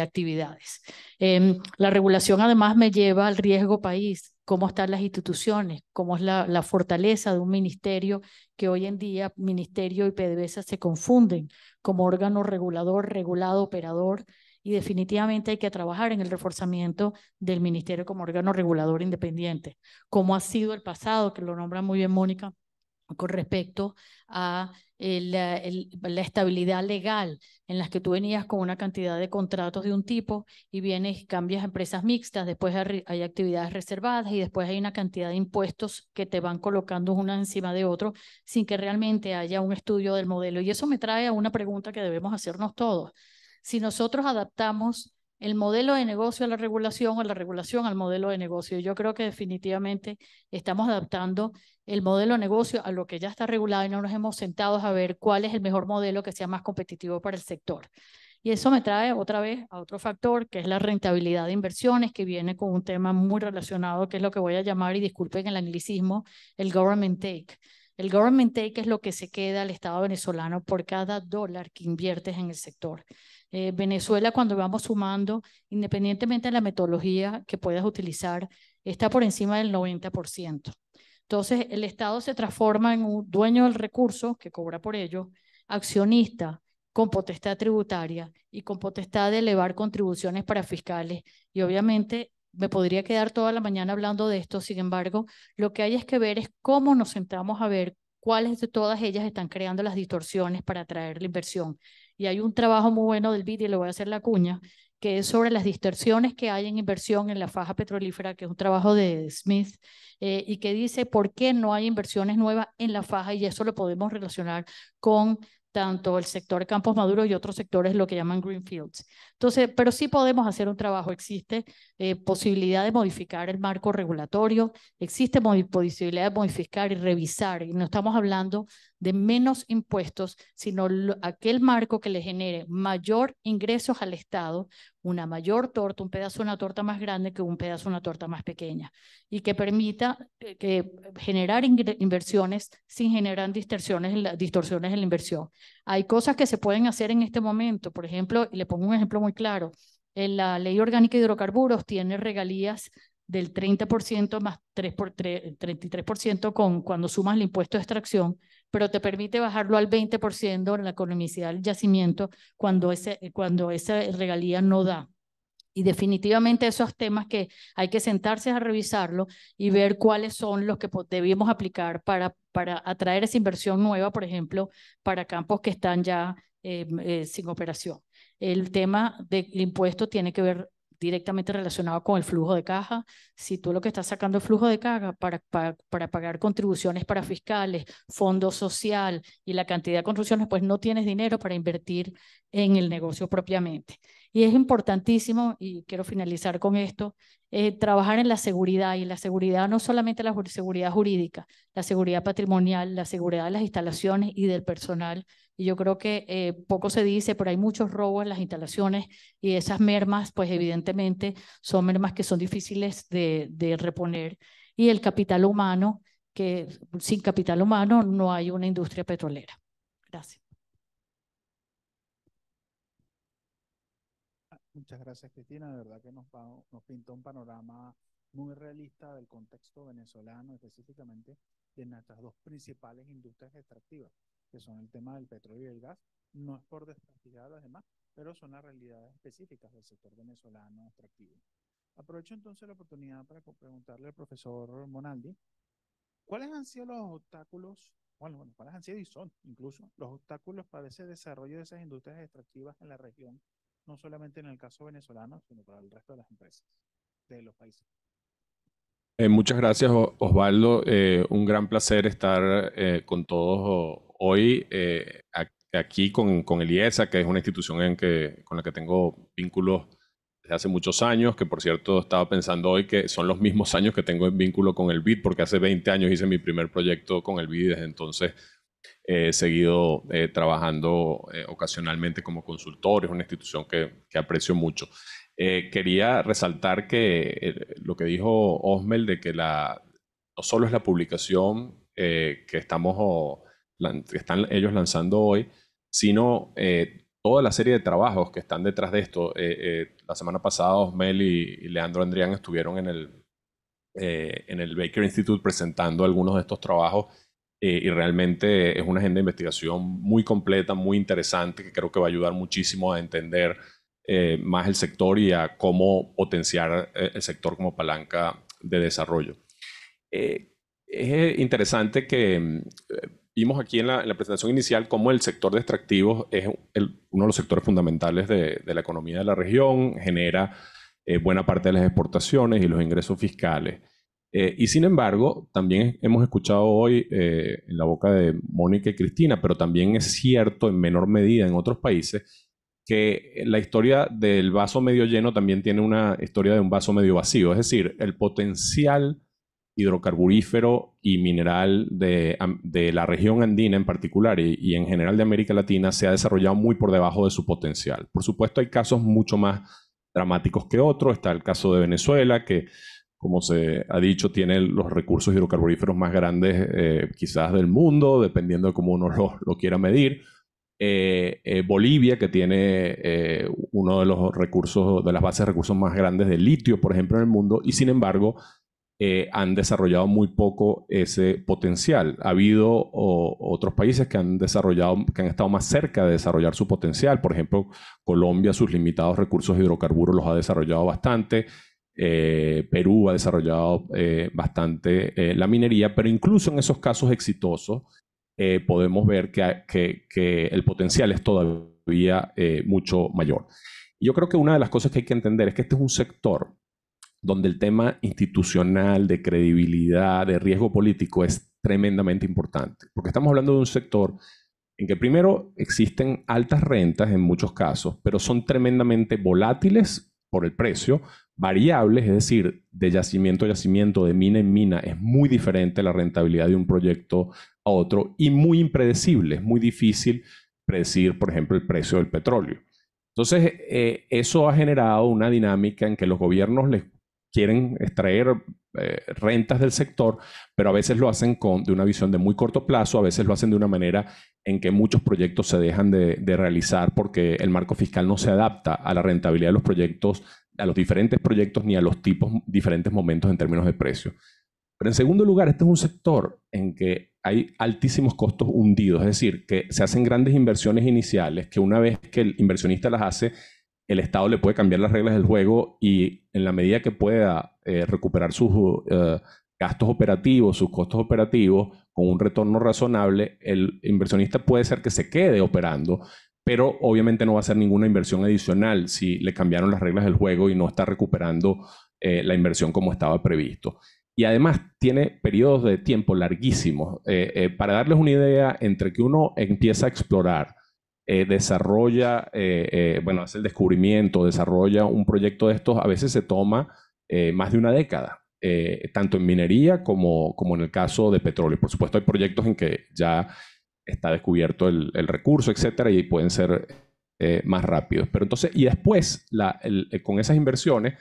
actividades. Em, la regulación además me lleva al riesgo país cómo están las instituciones, cómo es la, la, fortaleza de un ministerio que hoy en día ministerio y PDVSA se confunden como órgano regulador, regulado, operador, y definitivamente hay que trabajar en el reforzamiento del ministerio como órgano regulador independiente, como ha sido el pasado, que lo nombra muy bien Mónica, con respecto a eh, la estabilidad legal en las que tú venías con una cantidad de contratos de un tipo y vienes, cambias a empresas mixtas, después hay actividades reservadas y después hay una cantidad de impuestos que te van colocando una encima de otro sin que realmente haya un estudio del modelo. Y eso me trae a una pregunta que debemos hacernos todos. Si nosotros adaptamos el modelo de negocio a la regulación o la regulación al modelo de negocio. Yo creo que definitivamente estamos adaptando el modelo de negocio a lo que ya está regulado y no nos hemos sentado a ver cuál es el mejor modelo que sea más competitivo para el sector. Y eso me trae otra vez a otro factor, que es la rentabilidad de inversiones, que viene con un tema muy relacionado, que es lo que voy a llamar, y disculpen el anglicismo, el government take. El government take es lo que se queda al Estado venezolano por cada dólar que inviertes en el sector. Eh, Venezuela, cuando vamos sumando, independientemente de la metodología que puedas utilizar, está por encima del 90%. Entonces, el Estado se transforma en un dueño del recurso que cobra por ello, accionista con potestad tributaria y con potestad de elevar contribuciones para fiscales. Y obviamente me podría quedar toda la mañana hablando de esto, sin embargo, lo que hay es que ver es cómo nos sentamos a ver cuáles de todas ellas están creando las distorsiones para atraer la inversión y hay un trabajo muy bueno del BID y le voy a hacer la cuña, que es sobre las distorsiones que hay en inversión en la faja petrolífera, que es un trabajo de Smith, eh, y que dice por qué no hay inversiones nuevas en la faja y eso lo podemos relacionar con tanto el sector Campos Maduros y otros sectores, lo que llaman greenfields. Entonces, pero sí podemos hacer un trabajo. Existe eh, posibilidad de modificar el marco regulatorio, existe posibilidad de modificar y revisar. Y no estamos hablando de menos impuestos, sino aquel marco que le genere mayor ingresos al Estado, una mayor torta, un pedazo de una torta más grande que un pedazo de una torta más pequeña, y que permita eh, que generar inversiones sin generar distorsiones en, la, distorsiones en la inversión. Hay cosas que se pueden hacer en este momento, por ejemplo, y le pongo un ejemplo muy claro, en la ley orgánica de hidrocarburos tiene regalías del 30% más 33% con, cuando sumas el impuesto de extracción, pero te permite bajarlo al 20% en la economicidad del yacimiento cuando, ese, eh, cuando esa regalía no da. Y definitivamente esos temas que hay que sentarse a revisarlo y ver cuáles son los que debíamos aplicar para, para atraer esa inversión nueva, por ejemplo, para campos que están ya em, eh, sin operación. El tema del impuesto tiene que ver directamente relacionado con el flujo de caja. Si tú lo que estás sacando es flujo de caja para, para, pagar contribuciones para fiscales, fondo social y la cantidad de construcciones pues no tienes dinero para invertir en el negocio propiamente. Y es importantísimo, y quiero finalizar con esto, eh, trabajar en la seguridad, y la seguridad no solamente la seguridad jurídica, la seguridad patrimonial, la seguridad de las instalaciones y del personal. Y yo creo que eh, poco se dice, pero hay muchos robos en las instalaciones y esas mermas, pues evidentemente son mermas que son difíciles de reponer. Y el capital humano, que sin capital humano no hay una industria petrolera. Gracias. Muchas gracias, Cristina. De verdad que nos, nos pinta un panorama muy realista del contexto venezolano, específicamente de nuestras dos principales industrias extractivas, que son el tema del petróleo y el gas. No es por desprestigiar a demás, pero son las realidades específicas del sector venezolano extractivo. Aprovecho entonces la oportunidad para preguntarle al profesor Monaldi, ¿cuáles han sido los obstáculos, bueno, bueno, cuáles han sido y son incluso los obstáculos para ese desarrollo de esas industrias extractivas en la región no solamente en el caso venezolano, sino para el resto de las empresas de los países. Eh, muchas gracias, Osvaldo. Eh, un gran placer estar eh, con todos hoy aquí con, con el IESA, que es una institución en que, con la que tengo vínculos desde hace muchos años, que por cierto estaba pensando hoy que son los mismos años que tengo en vínculo con el BID, porque hace 20 años hice mi primer proyecto con el BID y desde entonces he seguido eh, trabajando eh, ocasionalmente como consultor, es una institución que, aprecio mucho. Eh, quería resaltar que lo que dijo Osmel de que la, no solo es la publicación que estamos están ellos lanzando hoy, sino toda la serie de trabajos que están detrás de esto. la semana pasada Osmel y, Leandro Andrián estuvieron en el, en el Baker Institute presentando algunos de estos trabajos eh, y realmente es una agenda de investigación muy completa, muy interesante, que creo que va a ayudar muchísimo a entender eh, más el sector y a cómo potenciar eh, el sector como palanca de desarrollo. es interesante que vimos aquí en la, presentación inicial cómo el sector de extractivos es uno de los sectores fundamentales de, la economía de la región, genera buena parte de las exportaciones y los ingresos fiscales. Eh, y sin embargo, también hemos escuchado hoy eh, en la boca de Mónica y Cristina, pero también es cierto en menor medida en otros países que la historia del vaso medio lleno también tiene una historia de un vaso medio vacío, es decir, el potencial hidrocarburífero y mineral de, la región andina en particular y, y, en general de América Latina se ha desarrollado muy por debajo de su potencial. Por supuesto, hay casos mucho más dramáticos que otros. Está el caso de Venezuela, que como se ha dicho, tiene los recursos hidrocarburíferos más grandes eh, quizás del mundo, dependiendo de cómo uno lo, quiera medir. Eh, eh, Bolivia, que tiene uno de los recursos, de las bases de recursos más grandes de litio, por ejemplo, en el mundo, y sin embargo, han desarrollado muy poco ese potencial. Ha habido otros países que han desarrollado, que han estado más cerca de desarrollar su potencial. Por ejemplo, Colombia, sus limitados recursos hidrocarburos los ha desarrollado bastante. Eh, Perú ha desarrollado eh, bastante eh, la minería, pero incluso en esos casos exitosos podemos ver que, que, el potencial es todavía mucho mayor. Yo creo que una de las cosas que hay que entender es que este es un sector donde el tema institucional, de credibilidad, de riesgo político es tremendamente importante, porque estamos hablando de un sector en que primero existen altas rentas en muchos casos, pero son tremendamente volátiles por el precio, es decir, de yacimiento a yacimiento, de mina en mina, es muy diferente la rentabilidad de un proyecto a otro y muy impredecible. Es muy difícil predecir, por ejemplo, el precio del petróleo. Entonces, eh, eso ha generado una dinámica en que los gobiernos les quieren extraer eh, rentas del sector, pero a veces lo hacen con, de una visión de muy corto plazo, a veces lo hacen de una manera en que muchos proyectos se dejan de realizar porque el marco fiscal no se adapta a la rentabilidad de los proyectos a los diferentes proyectos ni a los tipos, diferentes momentos en términos de precio. Pero en segundo lugar, este es un sector en que hay altísimos costos hundidos, es decir, que se hacen grandes inversiones iniciales que una vez que el inversionista las hace, el Estado le puede cambiar las reglas del juego y en la medida que pueda eh, recuperar sus eh, gastos operativos, sus costos operativos, con un retorno razonable, el inversionista puede ser que se quede operando pero obviamente no va a ser ninguna inversión adicional si le cambiaron las reglas del juego y no está recuperando eh, la inversión como estaba previsto. Y además tiene periodos de tiempo larguísimos. Eh, eh, para darles una idea, entre que uno empieza a explorar, desarrolla, bueno, hace el descubrimiento, desarrolla un proyecto de estos, a veces se toma más de una década. tanto en minería como, como en el caso de petróleo. Por supuesto, hay proyectos en que ya está descubierto el, recurso, etcétera, y pueden ser eh, más rápidos. Pero entonces, y después, eh, con esas inversiones,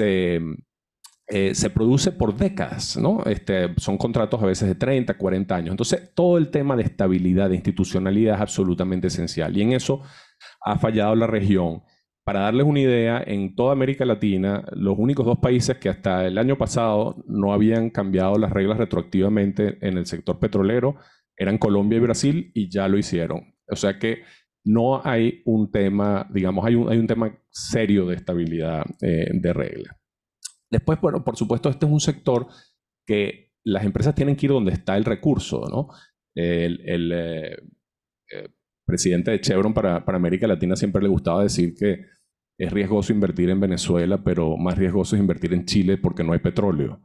eh, se, produce por décadas, ¿no? Este, son contratos a veces de 30, 40 años. Entonces, todo el tema de estabilidad, de institucionalidad es absolutamente esencial. Y en eso ha fallado la región. Para darles una idea, en toda América Latina, los únicos dos países que hasta el año pasado no habían cambiado las reglas retroactivamente en el sector petrolero eran Colombia y Brasil y ya lo hicieron. O sea que no hay un tema, digamos, hay un, tema serio de estabilidad eh, de regla. Después, bueno, por supuesto, este es un sector que las empresas tienen que ir donde está el recurso, ¿no? El, eh, eh, presidente de Chevron para, para, América Latina siempre le gustaba decir que es riesgoso invertir en Venezuela, pero más riesgoso es invertir en Chile porque no hay petróleo.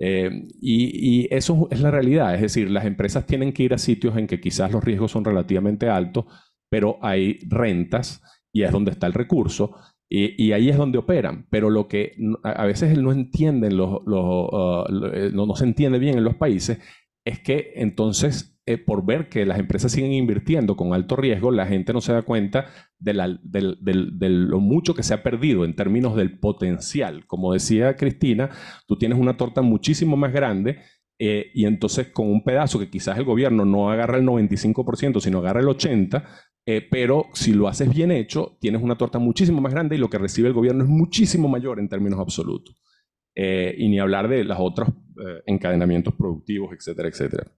Eh, y, eso es la realidad, es decir, las empresas tienen que ir a sitios en que quizás los riesgos son relativamente altos, pero hay rentas y es donde está el recurso y, ahí es donde operan. Pero lo que a veces no entienden los, uh, eh, no se entiende bien en los países es que entonces eh, por ver que las empresas siguen invirtiendo con alto riesgo, la gente no se da cuenta de, lo mucho que se ha perdido en términos del potencial. Como decía Cristina, tú tienes una torta muchísimo más grande. Eh, y entonces con un pedazo que quizás el gobierno no agarra el 95%, sino agarra el 80%, eh, pero si lo haces bien hecho, tienes una torta muchísimo más grande y lo que recibe el gobierno es muchísimo mayor en términos absolutos. y ni hablar de los otros encadenamientos productivos, etcétera, etcétera.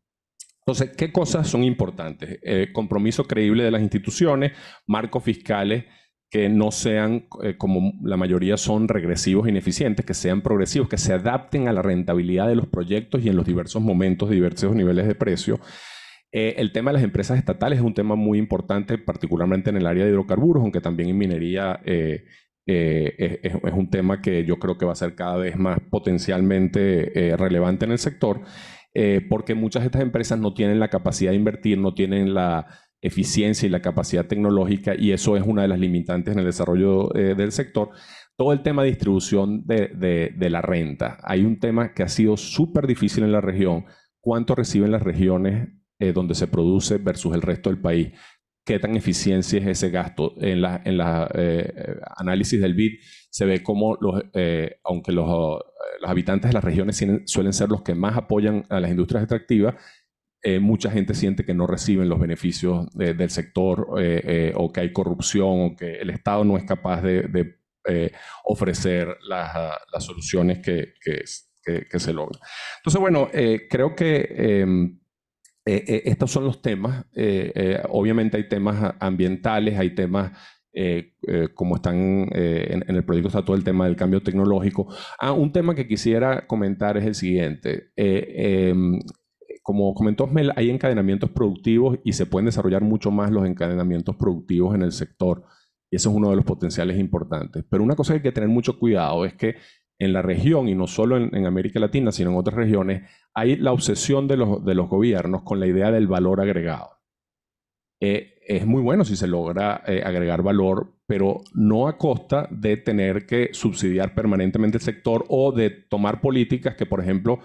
Entonces, ¿qué cosas son importantes? Eh, compromiso creíble de las instituciones, marcos fiscales que no sean, eh, como la mayoría son, regresivos e ineficientes, que sean progresivos, que se adapten a la rentabilidad de los proyectos y en los diversos momentos, diversos niveles de precio. Eh, el tema de las empresas estatales es un tema muy importante, particularmente en el área de hidrocarburos, aunque también en minería es, es, un tema que yo creo que va a ser cada vez más potencialmente relevante en el sector. Eh, porque muchas de estas empresas no tienen la capacidad de invertir, no tienen la eficiencia y la capacidad tecnológica y eso es una de las limitantes en el desarrollo eh, del sector. Todo el tema de distribución de, la renta. Hay un tema que ha sido súper difícil en la región. ¿Cuánto reciben las regiones eh, donde se produce versus el resto del país qué tan eficiencia es ese gasto. En la, en la, eh, eh, análisis del BID se ve cómo, los, eh, aunque los, los, habitantes de las regiones suelen ser los que más apoyan a las industrias extractivas, mucha gente siente que no reciben los beneficios del sector o que hay corrupción o que el Estado no es capaz de, ofrecer las, soluciones que, que, que se logran. Entonces, bueno, creo que em, eh, eh, estos son los temas. Eh, obviamente hay temas ambientales, hay temas como están en, el proyecto está todo el tema del cambio tecnológico. Ah, un tema que quisiera comentar es el siguiente. Em, como comentó Mel, hay encadenamientos productivos y se pueden desarrollar mucho más los encadenamientos productivos en el sector. Y eso es uno de los potenciales importantes. Pero una cosa que hay que tener mucho cuidado es que en la región, y no solo en, América Latina, sino en otras regiones, hay la obsesión de los, de los gobiernos con la idea del valor agregado. Eh, es muy bueno si se logra eh, agregar valor, pero no a costa de tener que subsidiar permanentemente el sector o de tomar políticas que, por ejemplo,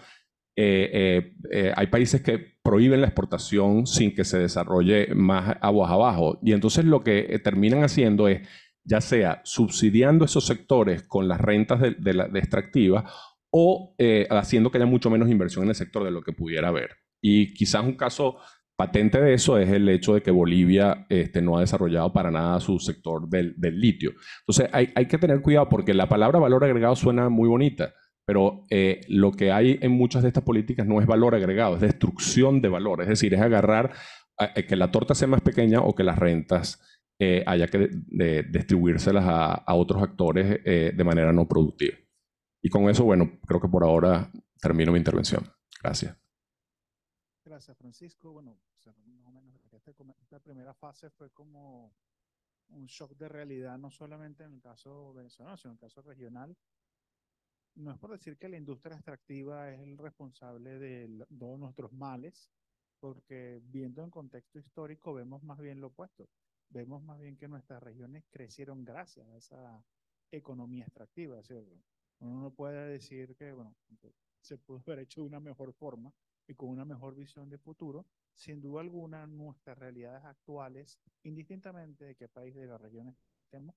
eh, hay países que prohíben la exportación sin que se desarrolle más aguas abajo. Y entonces lo que terminan haciendo es ya sea subsidiando esos sectores con las rentas de, la, extractivas o eh, haciendo que haya mucho menos inversión en el sector de lo que pudiera haber. Y quizás un caso patente de eso es el hecho de que Bolivia este, no ha desarrollado para nada su sector del, litio. Entonces hay, que tener cuidado porque la palabra valor agregado suena muy bonita, pero eh, lo que hay en muchas de estas políticas no es valor agregado, es destrucción de valor, es decir, es agarrar que la torta sea más pequeña o que las rentas eh, haya que distribuírselas a, otros actores eh, de manera no productiva. Y con eso, bueno, creo que por ahora termino mi intervención. Gracias. Gracias, Francisco. Bueno, más menos esta primera fase fue como un shock de realidad, no solamente en el caso venezolano, sino en el caso regional. No es por decir que la industria extractiva es el responsable de todos nuestros males, porque viendo en contexto histórico vemos más bien lo opuesto vemos más bien que nuestras regiones crecieron gracias a esa economía extractiva, Uno no puede decir que, bueno, se pudo haber hecho de una mejor forma y con una mejor visión de futuro. Sin duda alguna, nuestras realidades actuales, indistintamente de qué país de las regiones estemos,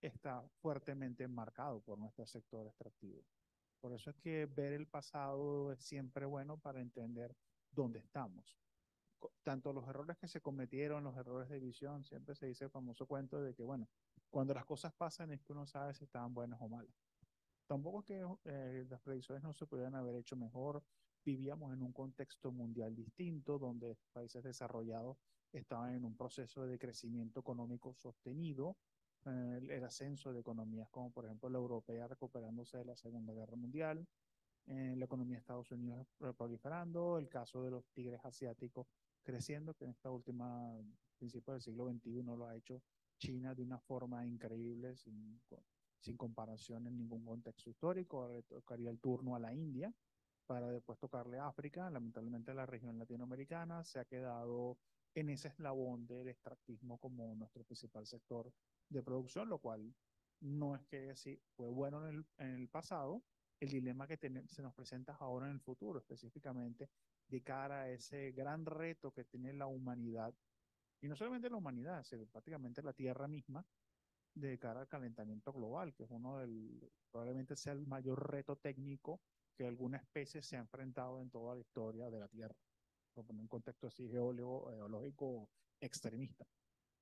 está fuertemente marcado por nuestro sector extractivo. Por eso es que ver el pasado es siempre bueno para entender dónde estamos tanto los errores que se cometieron, los errores de visión, siempre se dice el famoso cuento de que, bueno, cuando las cosas pasan es que uno sabe si estaban buenas o malas. Tampoco es que eh, las predicciones no se pudieran haber hecho mejor, vivíamos en un contexto mundial distinto, donde países desarrollados estaban en un proceso de crecimiento económico sostenido, eh, el ascenso de economías como por ejemplo la europea recuperándose de la Segunda Guerra Mundial, eh, la economía de Estados Unidos proliferando, el caso de los tigres asiáticos creciendo, que en esta última principio del siglo XXI lo ha hecho China de una forma increíble, sin, sin comparación en ningún contexto histórico. Ahora tocaría el turno a la India para después tocarle a África. Lamentablemente la región latinoamericana se ha quedado en ese eslabón del extractismo como nuestro principal sector de producción, lo cual no es que sí, fue bueno en el, en el pasado, el dilema que se nos presenta ahora en el futuro, específicamente de cara a ese gran reto que tiene la humanidad, y no solamente la humanidad, sino prácticamente la Tierra misma, de cara al calentamiento global, que es uno del, probablemente sea el mayor reto técnico que alguna especie se ha enfrentado en toda la historia de la Tierra, por poner un contexto así geológico extremista.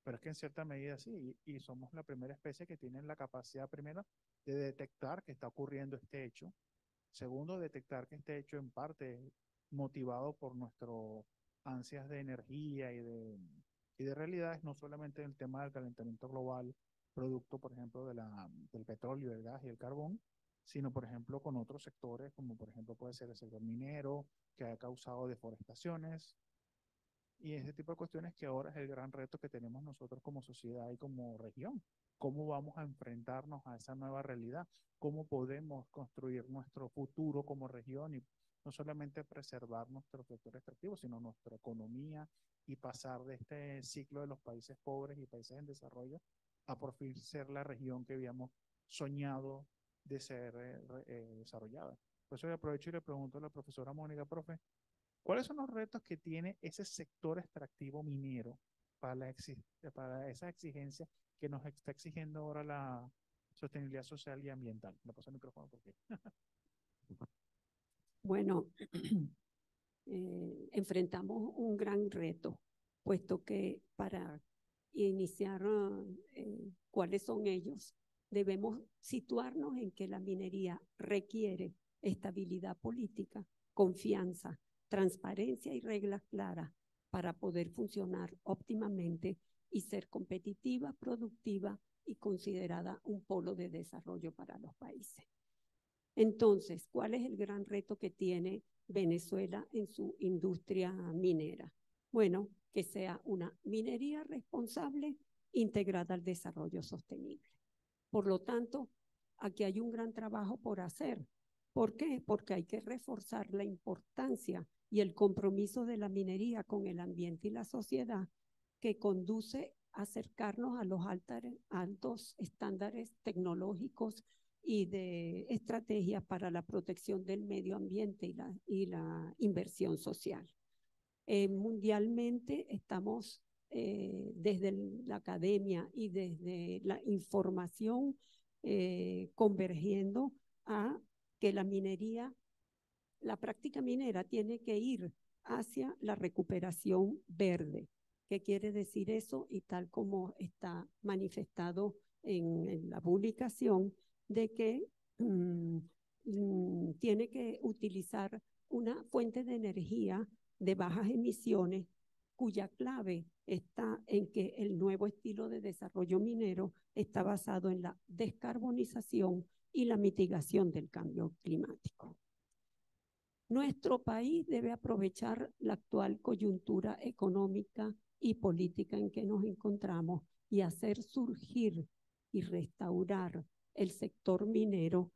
Pero es que en cierta medida sí, y, somos la primera especie que tiene la capacidad primera de detectar que está ocurriendo este hecho, Segundo, detectar que este hecho en parte motivado por nuestro ansias de energía y de, y de realidades, no solamente en el tema del calentamiento global, producto, por ejemplo, de la, del petróleo, del gas y el carbón, sino, por ejemplo, con otros sectores, como por ejemplo puede ser el sector minero, que ha causado deforestaciones, y ese tipo de cuestiones que ahora es el gran reto que tenemos nosotros como sociedad y como región. ¿Cómo vamos a enfrentarnos a esa nueva realidad? ¿Cómo podemos construir nuestro futuro como región y no solamente preservar nuestro sector extractivo, sino nuestra economía y pasar de este ciclo de los países pobres y países en desarrollo a por fin ser la región que habíamos soñado de ser eh, eh, desarrollada. Por eso aprovecho y le pregunto a la profesora Mónica, profe, ¿cuáles son los retos que tiene ese sector extractivo minero para, esa exigencia que nos está exigiendo ahora la sostenibilidad social y ambiental? Le paso el micrófono porque... (laughs) Bueno, (clears throat) eh, enfrentamos un gran reto, puesto que para iniciar eh, cuáles son ellos, debemos situarnos en que la minería requiere estabilidad política, confianza, transparencia y reglas claras para poder funcionar óptimamente y ser competitiva, productiva y considerada un polo de desarrollo para los países. Entonces, ¿cuál es el gran reto que tiene Venezuela en su industria minera? Bueno, que sea una minería responsable integrada al desarrollo sostenible. Por lo tanto, aquí hay un gran trabajo por hacer. ¿Por qué? Porque hay que reforzar la importancia y el compromiso de la minería con el ambiente y la sociedad que conduce a acercarnos a los altos estándares tecnológicos y de estrategias para la protección del medio ambiente y la, y la inversión social. Eh, mundialmente estamos eh, desde la academia y desde la información eh, convergiendo a que la minería, la práctica minera tiene que ir hacia la recuperación verde. ¿Qué quiere decir eso? Y tal como está manifestado en, en la publicación, de que mm, mm, tiene que utilizar una fuente de energía de bajas emisiones cuya clave está en que el nuevo estilo de desarrollo minero está basado en la descarbonización y la mitigación del cambio climático. Nuestro país debe aprovechar la actual coyuntura económica y política en que nos encontramos y hacer surgir y restaurar el sector minero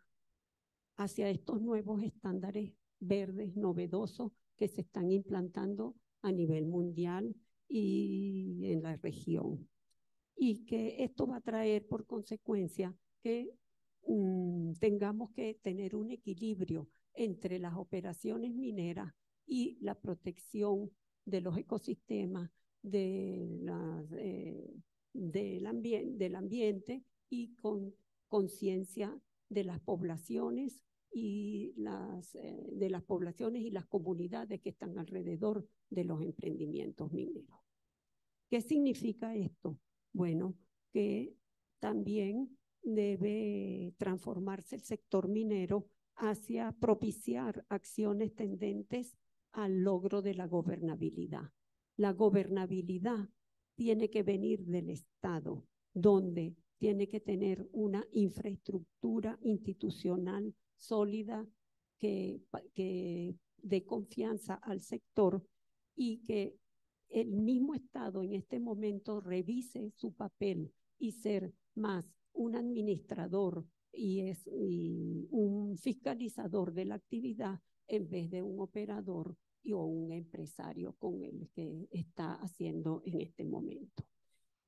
hacia estos nuevos estándares verdes, novedosos, que se están implantando a nivel mundial y en la región. Y que esto va a traer por consecuencia que mm, tengamos que tener un equilibrio entre las operaciones mineras y la protección de los ecosistemas, de la, eh, del ambiente y con conciencia de las poblaciones y las, eh, de las poblaciones y las comunidades que están alrededor de los emprendimientos mineros. ¿Qué significa esto? Bueno, que también debe transformarse el sector minero hacia propiciar acciones tendentes al logro de la gobernabilidad. La gobernabilidad tiene que venir del Estado, donde tiene que tener una infraestructura institucional sólida que, dé confianza al sector y que el mismo Estado en este momento revise su papel y ser más un administrador y, es, un fiscalizador de la actividad en vez de un operador y, o un empresario con el que está haciendo en este momento.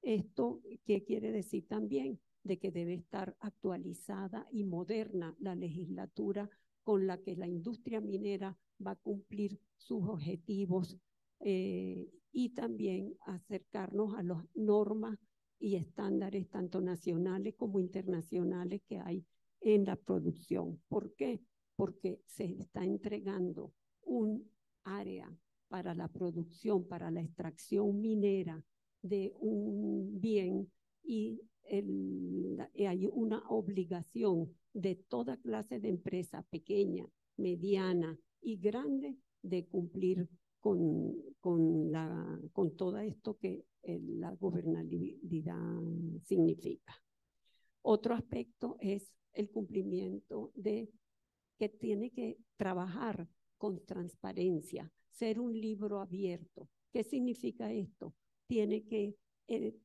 Esto ¿qué quiere decir también de que debe estar actualizada y moderna la legislatura con la que la industria minera va a cumplir sus objetivos eh, y también acercarnos a las normas y estándares tanto nacionales como internacionales que hay en la producción. ¿Por qué? Porque se está entregando un área para la producción, para la extracción minera de un bien y hay una obligación de toda clase de empresa, pequeña, mediana y grande, de cumplir con, con todo esto que eh, la gobernabilidad significa. Otro aspecto es el cumplimiento de que tiene que trabajar con transparencia, ser un libro abierto. ¿Qué significa esto? tiene que, eh,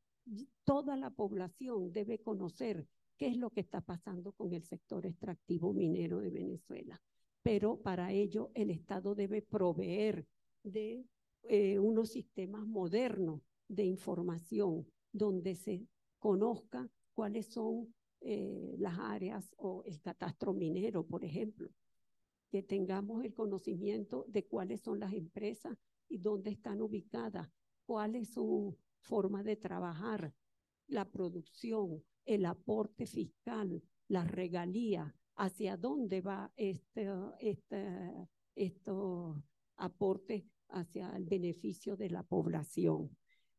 toda la población debe conocer qué es lo que está pasando con el sector extractivo minero de Venezuela. Pero para ello el Estado debe proveer de eh, unos sistemas modernos de información donde se conozca cuáles son eh, las áreas o el catastro minero, por ejemplo, que tengamos el conocimiento de cuáles son las empresas y dónde están ubicadas cuál es su forma de trabajar, la producción, el aporte fiscal, la regalía? hacia dónde va este, este aporte hacia el beneficio de la población.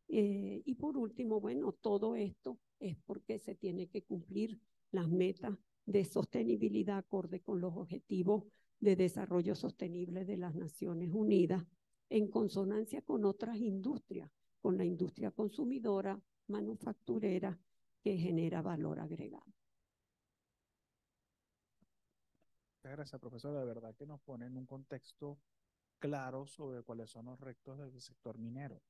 Eh, y por último, bueno, todo esto es porque se tiene que cumplir las metas de sostenibilidad acorde con los objetivos de desarrollo sostenible de las Naciones Unidas en consonancia con otras industrias, con la industria consumidora, manufacturera, que genera valor agregado. Muchas gracias, profesor, La verdad que nos pone en un contexto claro sobre cuáles son los retos del sector minero,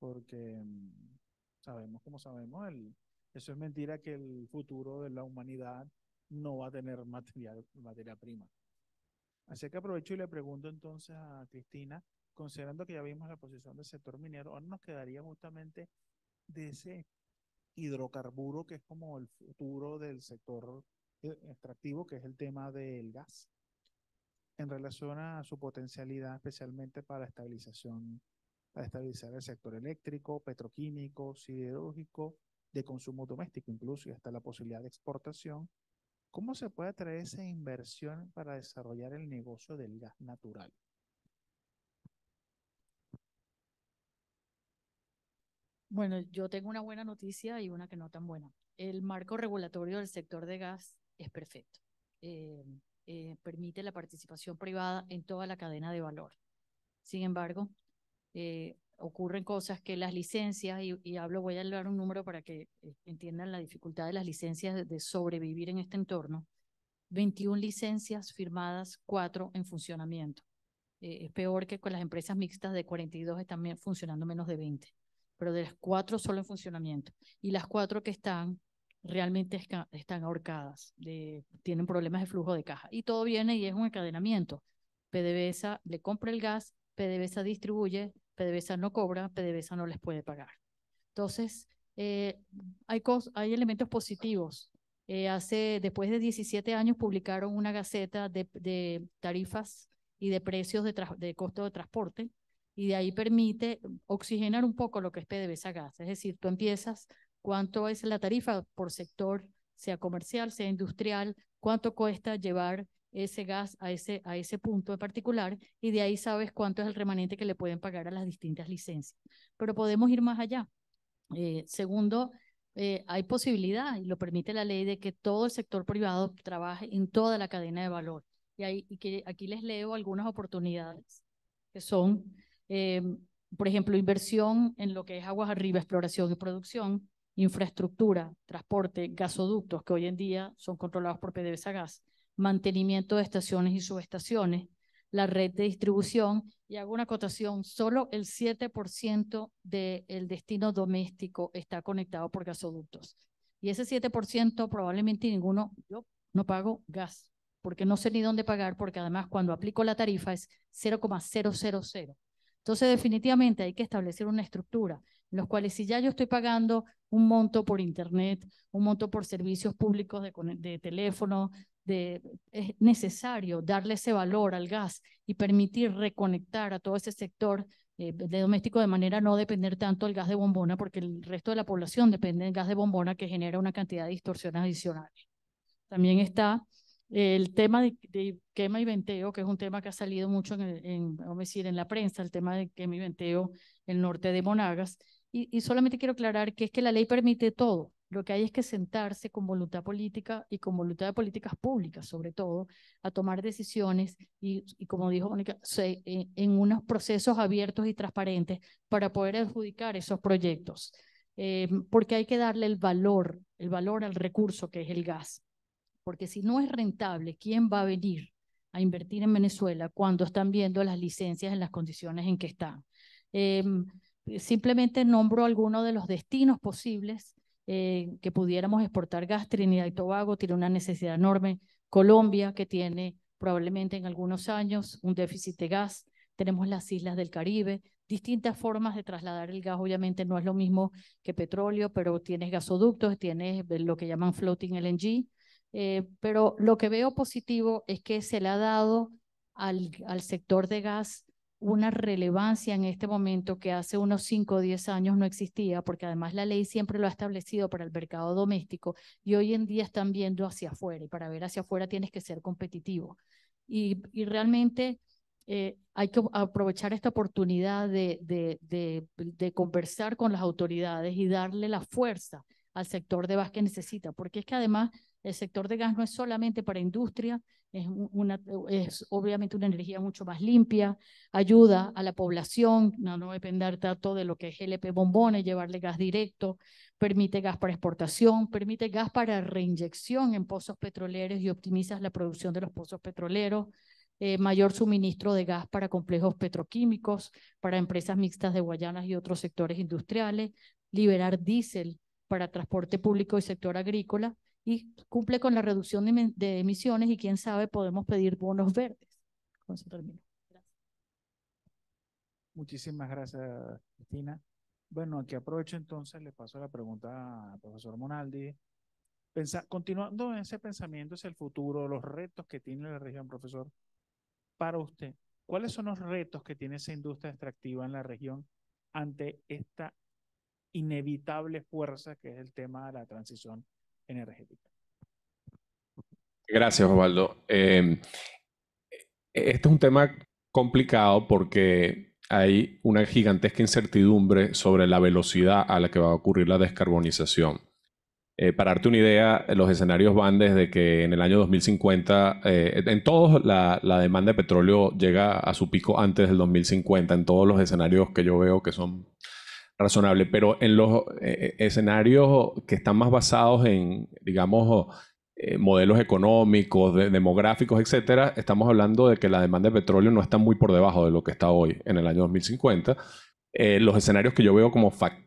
porque mm, sabemos, como sabemos, el, eso es mentira que el futuro de la humanidad no va a tener (laughs) materia prima. Así que aprovecho y le pregunto entonces a Cristina, considerando que ya vimos la posición del sector minero, ahora nos quedaría justamente de ese hidrocarburo que es como el futuro del sector eh, extractivo, que es el tema del gas, en relación a su potencialidad, especialmente para estabilización, para estabilizar el sector eléctrico, petroquímico, siderúrgico, de consumo doméstico, incluso y hasta la posibilidad de exportación. ¿Cómo se puede atraer esa inversión para desarrollar el negocio del gas natural? Bueno, yo tengo una buena noticia y una que no tan buena. El marco regulatorio del sector de gas es perfecto. Eh, eh, permite la participación privada en toda la cadena de valor. Sin embargo, eh, ocurren cosas que las licencias, y, hablo, voy a elevar un número para que entiendan la dificultad de las licencias de, sobrevivir en este entorno. 21 licencias firmadas, 4 en funcionamiento. es peor que con las empresas mixtas de 42 están funcionando menos de 20 pero de las cuatro solo en funcionamiento. Y las cuatro que están realmente están ahorcadas, tienen problemas de flujo de caja. Y todo viene y es un encadenamiento. PDVSA le compra el gas, PDVSA distribuye, PDVSA no cobra, PDVSA no les puede pagar. Entonces, eh, hay, hay elementos positivos. Eh, hace, después de 17 años publicaron una gaceta de, tarifas y de precios de, de costo de transporte y de ahí permite oxigenar un poco lo que es PDVSA Gas. Es decir, tú empiezas cuánto es la tarifa por sector, sea comercial, sea industrial, cuánto cuesta llevar ese gas a ese, a ese punto en particular y de ahí sabes cuánto es el remanente que le pueden pagar a las distintas licencias. Pero podemos ir más allá. Eh, segundo, eh, hay posibilidad, y lo permite la ley, de que todo el sector privado trabaje en toda la cadena de valor. Y, ahí que aquí les leo algunas oportunidades que son eh, por ejemplo, inversión en lo que es aguas arriba, exploración y producción, infraestructura, transporte, gasoductos, que hoy en día son controlados por PDVSA Gas, mantenimiento de estaciones y subestaciones, la red de distribución, y hago una acotación, solo el 7% del destino doméstico está conectado por gasoductos. Y ese 7% probablemente ninguno, yo no pago gas, porque no sé ni dónde pagar, porque además cuando aplico la tarifa es 0,000 entonces, definitivamente hay que establecer una estructura en los cuales si ya yo estoy pagando un monto por Internet, un monto por servicios públicos de, teléfono, es necesario darle ese valor al gas y permitir reconectar a todo ese sector eh, de doméstico de manera no depender tanto del gas de bombona, porque el resto de la población depende del gas de bombona que genera una cantidad de distorsiones adicionales. También está el tema de, quema y venteo, que es un tema que ha salido mucho en, decir, en la prensa, el tema de quema y venteo en el norte de Monagas. Y, solamente quiero aclarar que es que la ley permite todo. Lo que hay es que sentarse con voluntad política y con voluntad de políticas públicas, sobre todo, a tomar decisiones y, como dijo Mónica, eh, en, unos procesos abiertos y transparentes para poder adjudicar esos proyectos. Eh, porque hay que darle el valor, el valor al recurso que es el gas porque si no es rentable, ¿quién va a venir a invertir en Venezuela cuando están viendo las licencias en las condiciones en que están? Em, simplemente nombro algunos de los destinos posibles eh, que pudiéramos exportar gas. Trinidad y Tobago tiene una necesidad enorme. Colombia, que tiene probablemente en algunos años un déficit de gas. Tenemos las islas del Caribe, distintas formas de trasladar el gas. Obviamente no es lo mismo que petróleo, pero tienes gasoductos, tienes lo que llaman floating LNG, eh, pero lo que veo positivo es que se le ha dado al, al sector de gas una relevancia en este momento que hace unos 5 o 10 años no existía, porque además la ley siempre lo ha establecido para el mercado doméstico y hoy en día están viendo hacia afuera y para ver hacia afuera tienes que ser competitivo. Y, y realmente eh, hay que aprovechar esta oportunidad de, de, de, conversar con las autoridades y darle la fuerza al sector de gas que necesita, porque es que además el sector de gas no es solamente para industria, es, obviamente una energía mucho más limpia, ayuda a la población, no, no depender tanto de lo que es GLP bombones, llevarle gas directo, permite gas para exportación, permite gas para reinyección en pozos petroleros y optimiza la producción de los pozos petroleros. Eh, mayor suministro de gas para complejos petroquímicos, para empresas mixtas de Guayanas y otros sectores industriales, liberar diésel para transporte público y sector agrícola y cumple con la reducción de, emisiones y quién sabe podemos pedir bonos (laughs) verdes. Con eso termino. Gracias. Muchísimas gracias, Cristina. Bueno, aquí aprovecho entonces, le paso la pregunta al profesor Monaldi. Pensa, continuando en ese pensamiento es el futuro, los retos que tiene la región, profesor, para usted, ¿cuáles son los retos que tiene esa industria extractiva en la región ante esta inevitable fuerza que es el tema de la transición energética. Gracias, Osvaldo. Em, e-, este es un tema complicado porque hay una gigantesca incertidumbre sobre la velocidad a la que va a ocurrir la descarbonización. Eh, para darte una idea, los escenarios van desde que en el año 2050, eh, en todos la, la, demanda de petróleo llega a su pico antes del 2050, en todos los escenarios que yo veo que son razonable, pero en los eh, eh, escenarios que están más basados en, digamos, eh, modelos económicos, demográficos, etcétera, estamos hablando de que la demanda de petróleo no está muy por debajo de lo que está hoy en el año 2050. los escenarios que yo veo como factores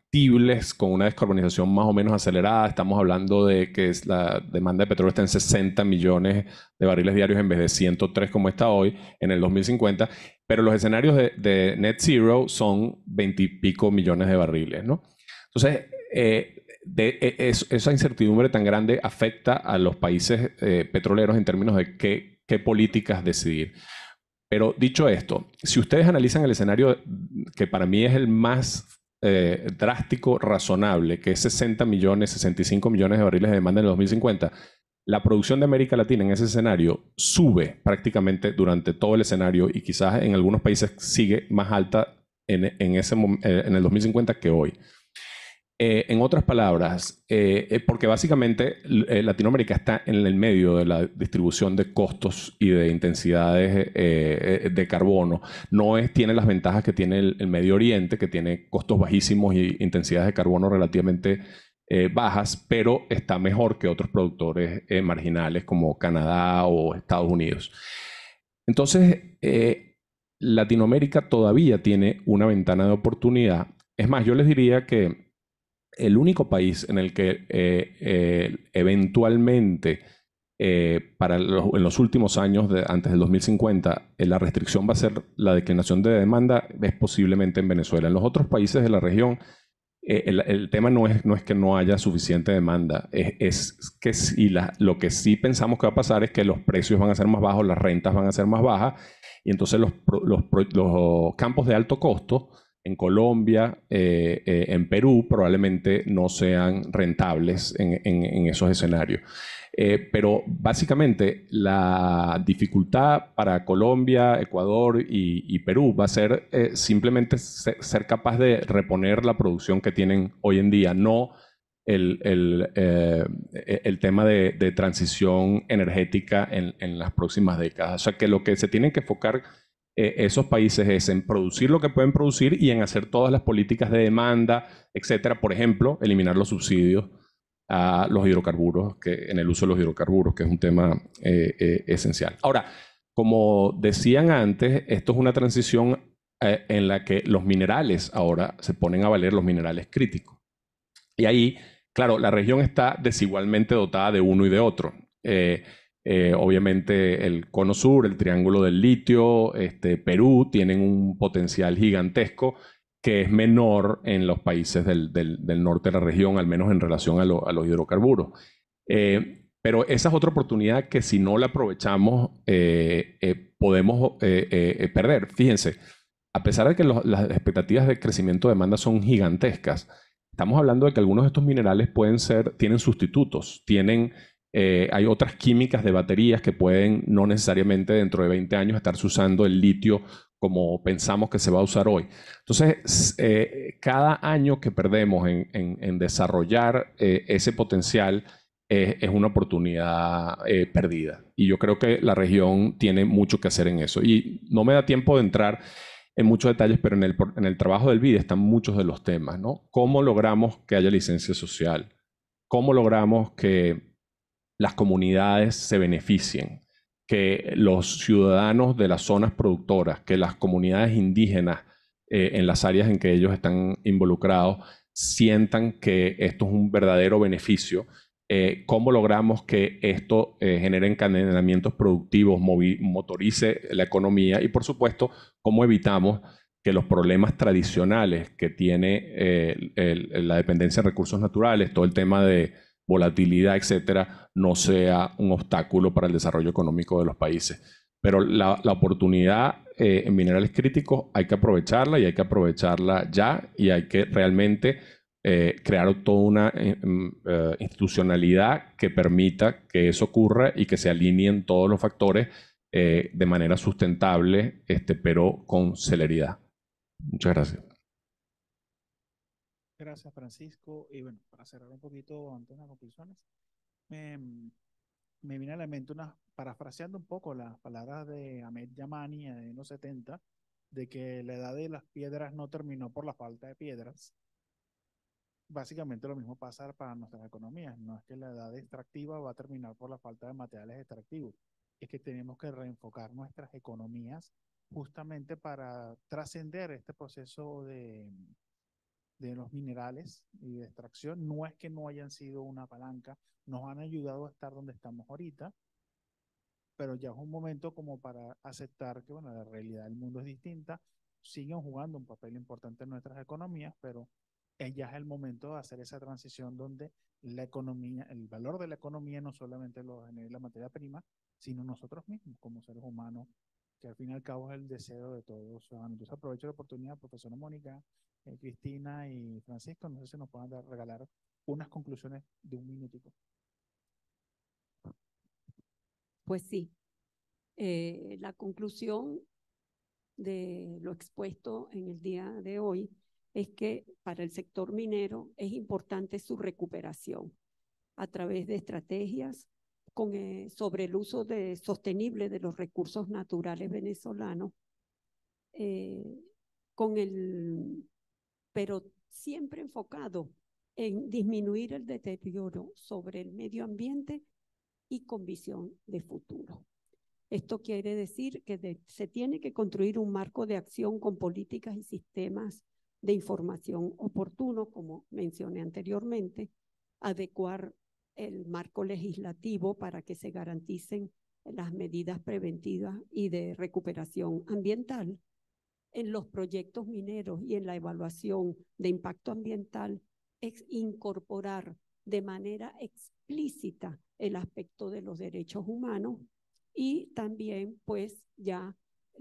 con una descarbonización más o menos acelerada. Estamos hablando de que la demanda de petróleo está en 60 millones de barriles diarios en vez de 103 como está hoy en el 2050. Pero los escenarios de, net zero son 20 y pico millones de barriles, Entonces, eh, e, esa incertidumbre tan grande afecta a los países eh, petroleros en términos de qué, qué políticas decidir. Pero dicho esto, si ustedes analizan el escenario que para mí es el más eh, drástico, razonable, que es 60 millones, 65 millones de barriles de demanda en el 2050, la producción de América Latina en ese escenario sube prácticamente durante todo el escenario y quizás en algunos países sigue más alta en, en, ese, eh, en el 2050 que hoy. Eh, en otras palabras, eh, eh, porque básicamente Latinoamérica está en el medio de la distribución de costos y de intensidades de carbono. No es, tiene las ventajas que tiene el, Medio Oriente, que tiene costos bajísimos y intensidades de carbono relativamente bajas, pero está mejor que otros productores marginales como Canadá o Estados Unidos. Entonces, Latinoamérica todavía tiene una ventana de oportunidad. Es más, yo les diría que el único país en el que eh, eh, eventualmente, eh, para en los últimos años, de, antes del 2050, la restricción va a ser la declinación de demanda, es posiblemente en Venezuela. En los otros países de la región, el, tema no es, no es que no haya suficiente demanda, es, que si lo que sí pensamos que va a pasar es que los precios van a ser más bajos, las rentas van a ser más bajas, y entonces los, los campos de alto costo en Colombia, eh, eh, en Perú, probablemente no sean rentables en, esos escenarios. Eh, pero básicamente la dificultad para Colombia, Ecuador y, Perú va a ser simplemente ser, capaz de reponer la producción que tienen hoy en día, no el, tema de, transición energética en, en las próximas décadas. O sea que lo que se tienen que enfocar eh, esos países es en producir lo que pueden producir y en hacer todas las políticas de demanda, etcétera. Por ejemplo, eliminar los subsidios a los hidrocarburos, que, en el uso de los hidrocarburos, que es un tema eh, eh, esencial. Ahora, como decían antes, esto es una transición en la que los minerales ahora se ponen a valer los minerales críticos. Y ahí, claro, la región está desigualmente dotada de uno y de otro. Eh, obviamente el Cono Sur, el Triángulo del Litio, este, Perú tienen un potencial gigantesco que es menor en los países del, norte de la región, al menos en relación a, los hidrocarburos. Eh, pero esa es otra oportunidad que si no la aprovechamos eh, podemos perder. Fíjense, a pesar de que las expectativas de crecimiento de demanda son gigantescas, estamos hablando de que algunos de estos minerales pueden ser, tienen sustitutos, tienen eh, hay otras químicas de baterías que pueden no necesariamente dentro de 20 años estarse usando el litio como pensamos que se va a usar hoy. Entonces, eh, cada año que perdemos en, desarrollar eh, ese potencial es una oportunidad perdida. Y yo creo que la región tiene mucho que hacer en eso. Y no me da tiempo de entrar en muchos detalles, pero en el, trabajo del BID están muchos de los temas, ¿Cómo logramos que haya licencia social? ¿Cómo logramos que las comunidades se beneficien, que los ciudadanos de las zonas productoras, que las comunidades indígenas eh, en las áreas en que ellos están involucrados sientan que esto es un verdadero beneficio. Eh, ¿Cómo logramos que esto eh, genere encadenamientos productivos, motorice la economía? Y por supuesto, ¿cómo evitamos que los problemas tradicionales que tiene la dependencia de recursos naturales, todo el tema de volatilidad, etcétera, no sea un obstáculo para el desarrollo económico de los países. Pero la, oportunidad eh, en minerales críticos hay que aprovecharla y hay que aprovecharla ya y hay que realmente eh, crear toda una eh, mm, institucionalidad que permita que eso ocurra y que se alineen todos los factores de manera sustentable, este, pero con celeridad. Muchas gracias. Gracias, Francisco. Y bueno, para cerrar un poquito antes de las conclusiones, me, viene a la mente una, parafraseando un poco las palabras de Ahmed Yamani en los 70, de que la edad de las piedras no terminó por la falta de piedras. Básicamente lo mismo pasa para nuestras economías. No es que la edad extractiva va a terminar por la falta de materiales extractivos. Es que tenemos que reenfocar nuestras economías justamente para trascender este proceso de, de los minerales y de extracción, no es que no hayan sido una palanca, nos han ayudado a estar donde estamos ahorita, pero ya es un momento como para aceptar que, bueno, la realidad del mundo es distinta, siguen jugando un papel importante en nuestras economías, pero eh, ya es el momento de hacer esa transición donde la economía, el valor de la economía no solamente lo genera la materia prima, sino nosotros mismos como seres humanos que al fin y al cabo es el deseo de todos Entonces aprovecho la oportunidad, profesora Mónica, eh, Cristina y Francisco, no sé si nos puedan regalar unas conclusiones de un minutico. Pues sí, eh, la conclusión de lo expuesto en el día de hoy es que para el sector minero es importante su recuperación a través de estrategias con, eh, sobre el uso de, sostenible de los recursos naturales venezolanos, eh, con el, pero siempre enfocado en disminuir el deterioro sobre el medio ambiente y con visión de futuro. Esto quiere decir que se tiene que construir un marco de acción con políticas y sistemas de información oportuno, como mencioné anteriormente, adecuar el marco legislativo para que se garanticen las medidas preventivas y de recuperación ambiental en los proyectos mineros y en la evaluación de impacto ambiental es incorporar de manera explícita el aspecto de los derechos humanos y también pues ya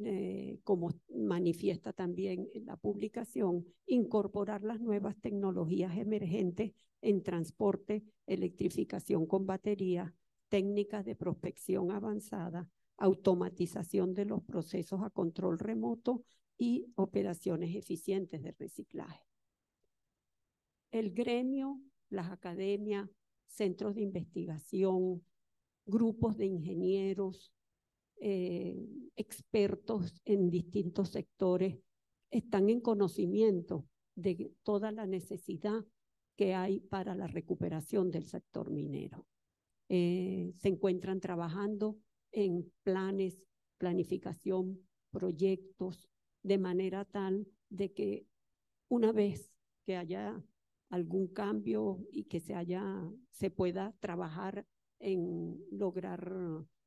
eh, como manifiesta también la publicación, incorporar las nuevas tecnologías emergentes en transporte, electrificación con batería, técnicas de prospección avanzada, automatización de los procesos a control remoto y operaciones eficientes de reciclaje. El gremio, las academias, centros de investigación, grupos de ingenieros, eh, expertos en distintos sectores están en conocimiento de toda la necesidad que hay para la recuperación del sector minero. Eh, se encuentran trabajando en planes, planificación, proyectos, de manera tal de que una vez que haya algún cambio y que se haya se pueda trabajar en lograr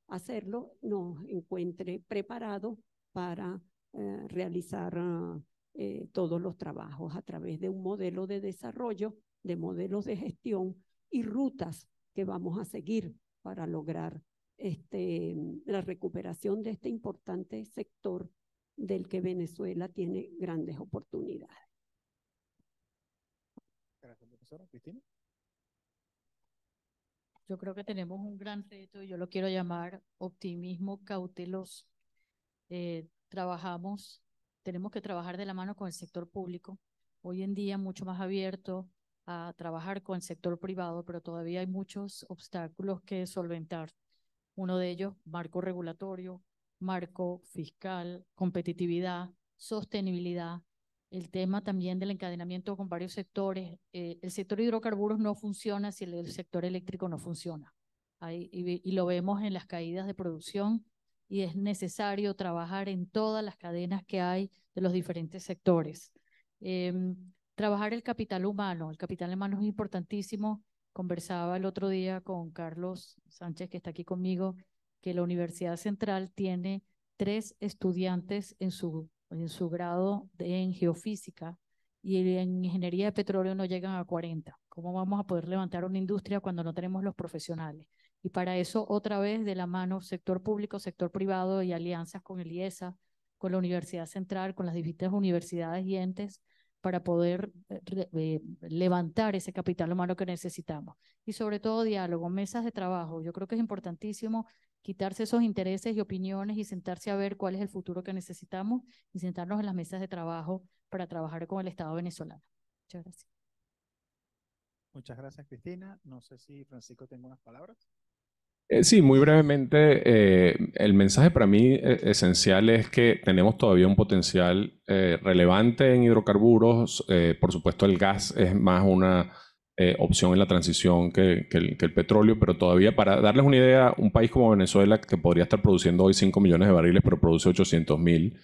hacerlo, nos encuentre preparado para eh, realizar ah, eh, todos los trabajos a través de un modelo de desarrollo, de modelos de gestión y rutas que vamos a seguir para lograr este, mm, la recuperación de este importante sector del que Venezuela tiene grandes oportunidades. Gracias, profesora. Cristina yo creo que tenemos un gran reto y yo lo quiero llamar optimismo cauteloso. Eh, trabajamos, tenemos que trabajar de la mano con el sector público, hoy en día mucho más abierto a trabajar con el sector privado, pero todavía hay muchos obstáculos que solventar. Uno de ellos, marco regulatorio, marco fiscal, competitividad, sostenibilidad, el tema también del encadenamiento con varios sectores. Eh, el sector hidrocarburos no funciona si el, sector eléctrico no funciona. y, lo vemos en las caídas de producción y es necesario trabajar en todas las cadenas que hay de los diferentes sectores. Em, trabajar el capital humano. El capital humano es importantísimo. Conversaba el otro día con Carlos Sánchez, que está aquí conmigo, que la Universidad Central tiene tres estudiantes en su en su grado de, en geofísica y en ingeniería de petróleo no llegan a 40. ¿Cómo vamos a poder levantar una industria cuando no tenemos los profesionales? Y para eso, otra vez, de la mano, sector público, sector privado y alianzas con el IESA, con la Universidad Central, con las distintas universidades y entes, para poder eh, eh, levantar ese capital humano que necesitamos. Y sobre todo diálogo, mesas de trabajo. Yo creo que es importantísimo quitarse esos intereses y opiniones y sentarse a ver cuál es el futuro que necesitamos y sentarnos en las mesas de trabajo para trabajar con el Estado venezolano. Muchas gracias. Muchas gracias, Cristina. No sé si Francisco tengo unas palabras. Eh, sí, muy brevemente, eh, el mensaje para mí eh, esencial es que tenemos todavía un potencial relevante en hidrocarburos. por supuesto, el gas es más una eh, opción en la transición que, el, petróleo, pero todavía para darles una idea, un país como Venezuela que podría estar produciendo hoy 5 millones de barriles, pero produce 800 mil,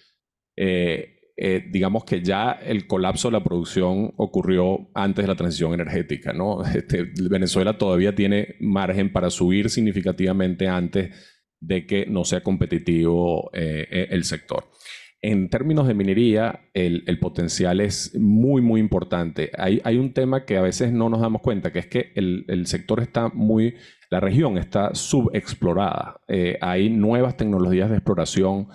eh, eh, digamos que ya el colapso de la producción ocurrió antes de la transición energética, ¿no? (laughs) Este, Venezuela todavía tiene margen para subir significativamente antes de que no sea competitivo e, el sector. En términos de minería, el, potencial es muy, muy importante. Hay, un tema que a veces no nos damos cuenta, que es que el, sector está muy, la región está subexplorada. Eh, hay nuevas tecnologías de exploración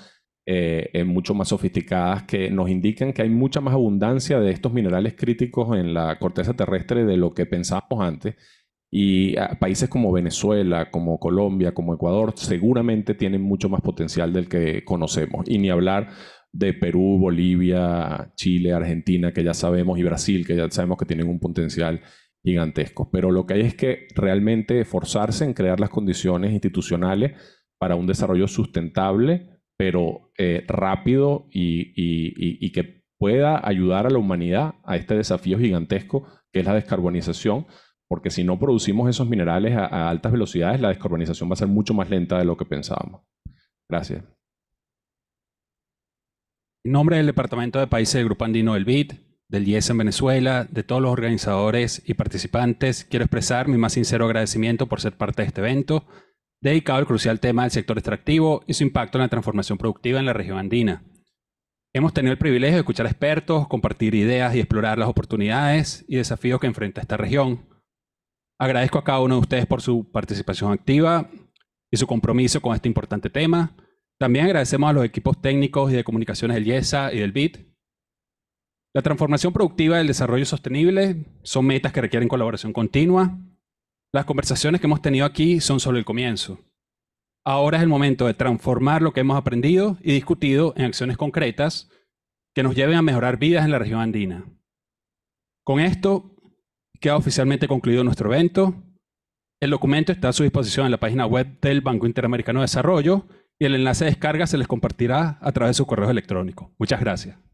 eh, eh, mucho más sofisticadas que nos indican que hay mucha más abundancia de estos minerales críticos en la corteza terrestre de lo que pensábamos antes y países como Venezuela, como Colombia, como Ecuador, seguramente tienen mucho más potencial del que conocemos. Y ni hablar de Perú, Bolivia, Chile, Argentina, que ya sabemos, y Brasil, que ya sabemos que tienen un potencial gigantesco. Pero lo que hay es que realmente esforzarse en crear las condiciones institucionales para un desarrollo sustentable, pero eh, rápido y, y que pueda ayudar a la humanidad a este desafío gigantesco que es la descarbonización porque si no producimos esos minerales a, altas velocidades, la descarbonización va a ser mucho más lenta de lo que pensábamos. Gracias. En nombre del Departamento de Países del Grupo Andino del BID, del IES en Venezuela, de todos los organizadores y participantes, quiero expresar mi más sincero agradecimiento por ser parte de este evento, dedicado al crucial tema del sector extractivo y su impacto en la transformación productiva en la región andina. Hemos tenido el privilegio de escuchar expertos, compartir ideas y explorar las oportunidades y desafíos que enfrenta esta región. Agradezco a cada uno de ustedes por su participación activa y su compromiso con este importante tema. También agradecemos a los equipos técnicos y de comunicaciones del IESA y del BID. La transformación productiva y el desarrollo sostenible son metas que requieren colaboración continua. Las conversaciones que hemos tenido aquí son solo el comienzo. Ahora es el momento de transformar lo que hemos aprendido y discutido en acciones concretas que nos lleven a mejorar vidas en la región andina. Con esto queda oficialmente concluido nuestro evento. El documento está a su disposición en la página web del Banco Interamericano de Desarrollo y el enlace de descarga se les compartirá a través de su correo electrónico. Muchas gracias.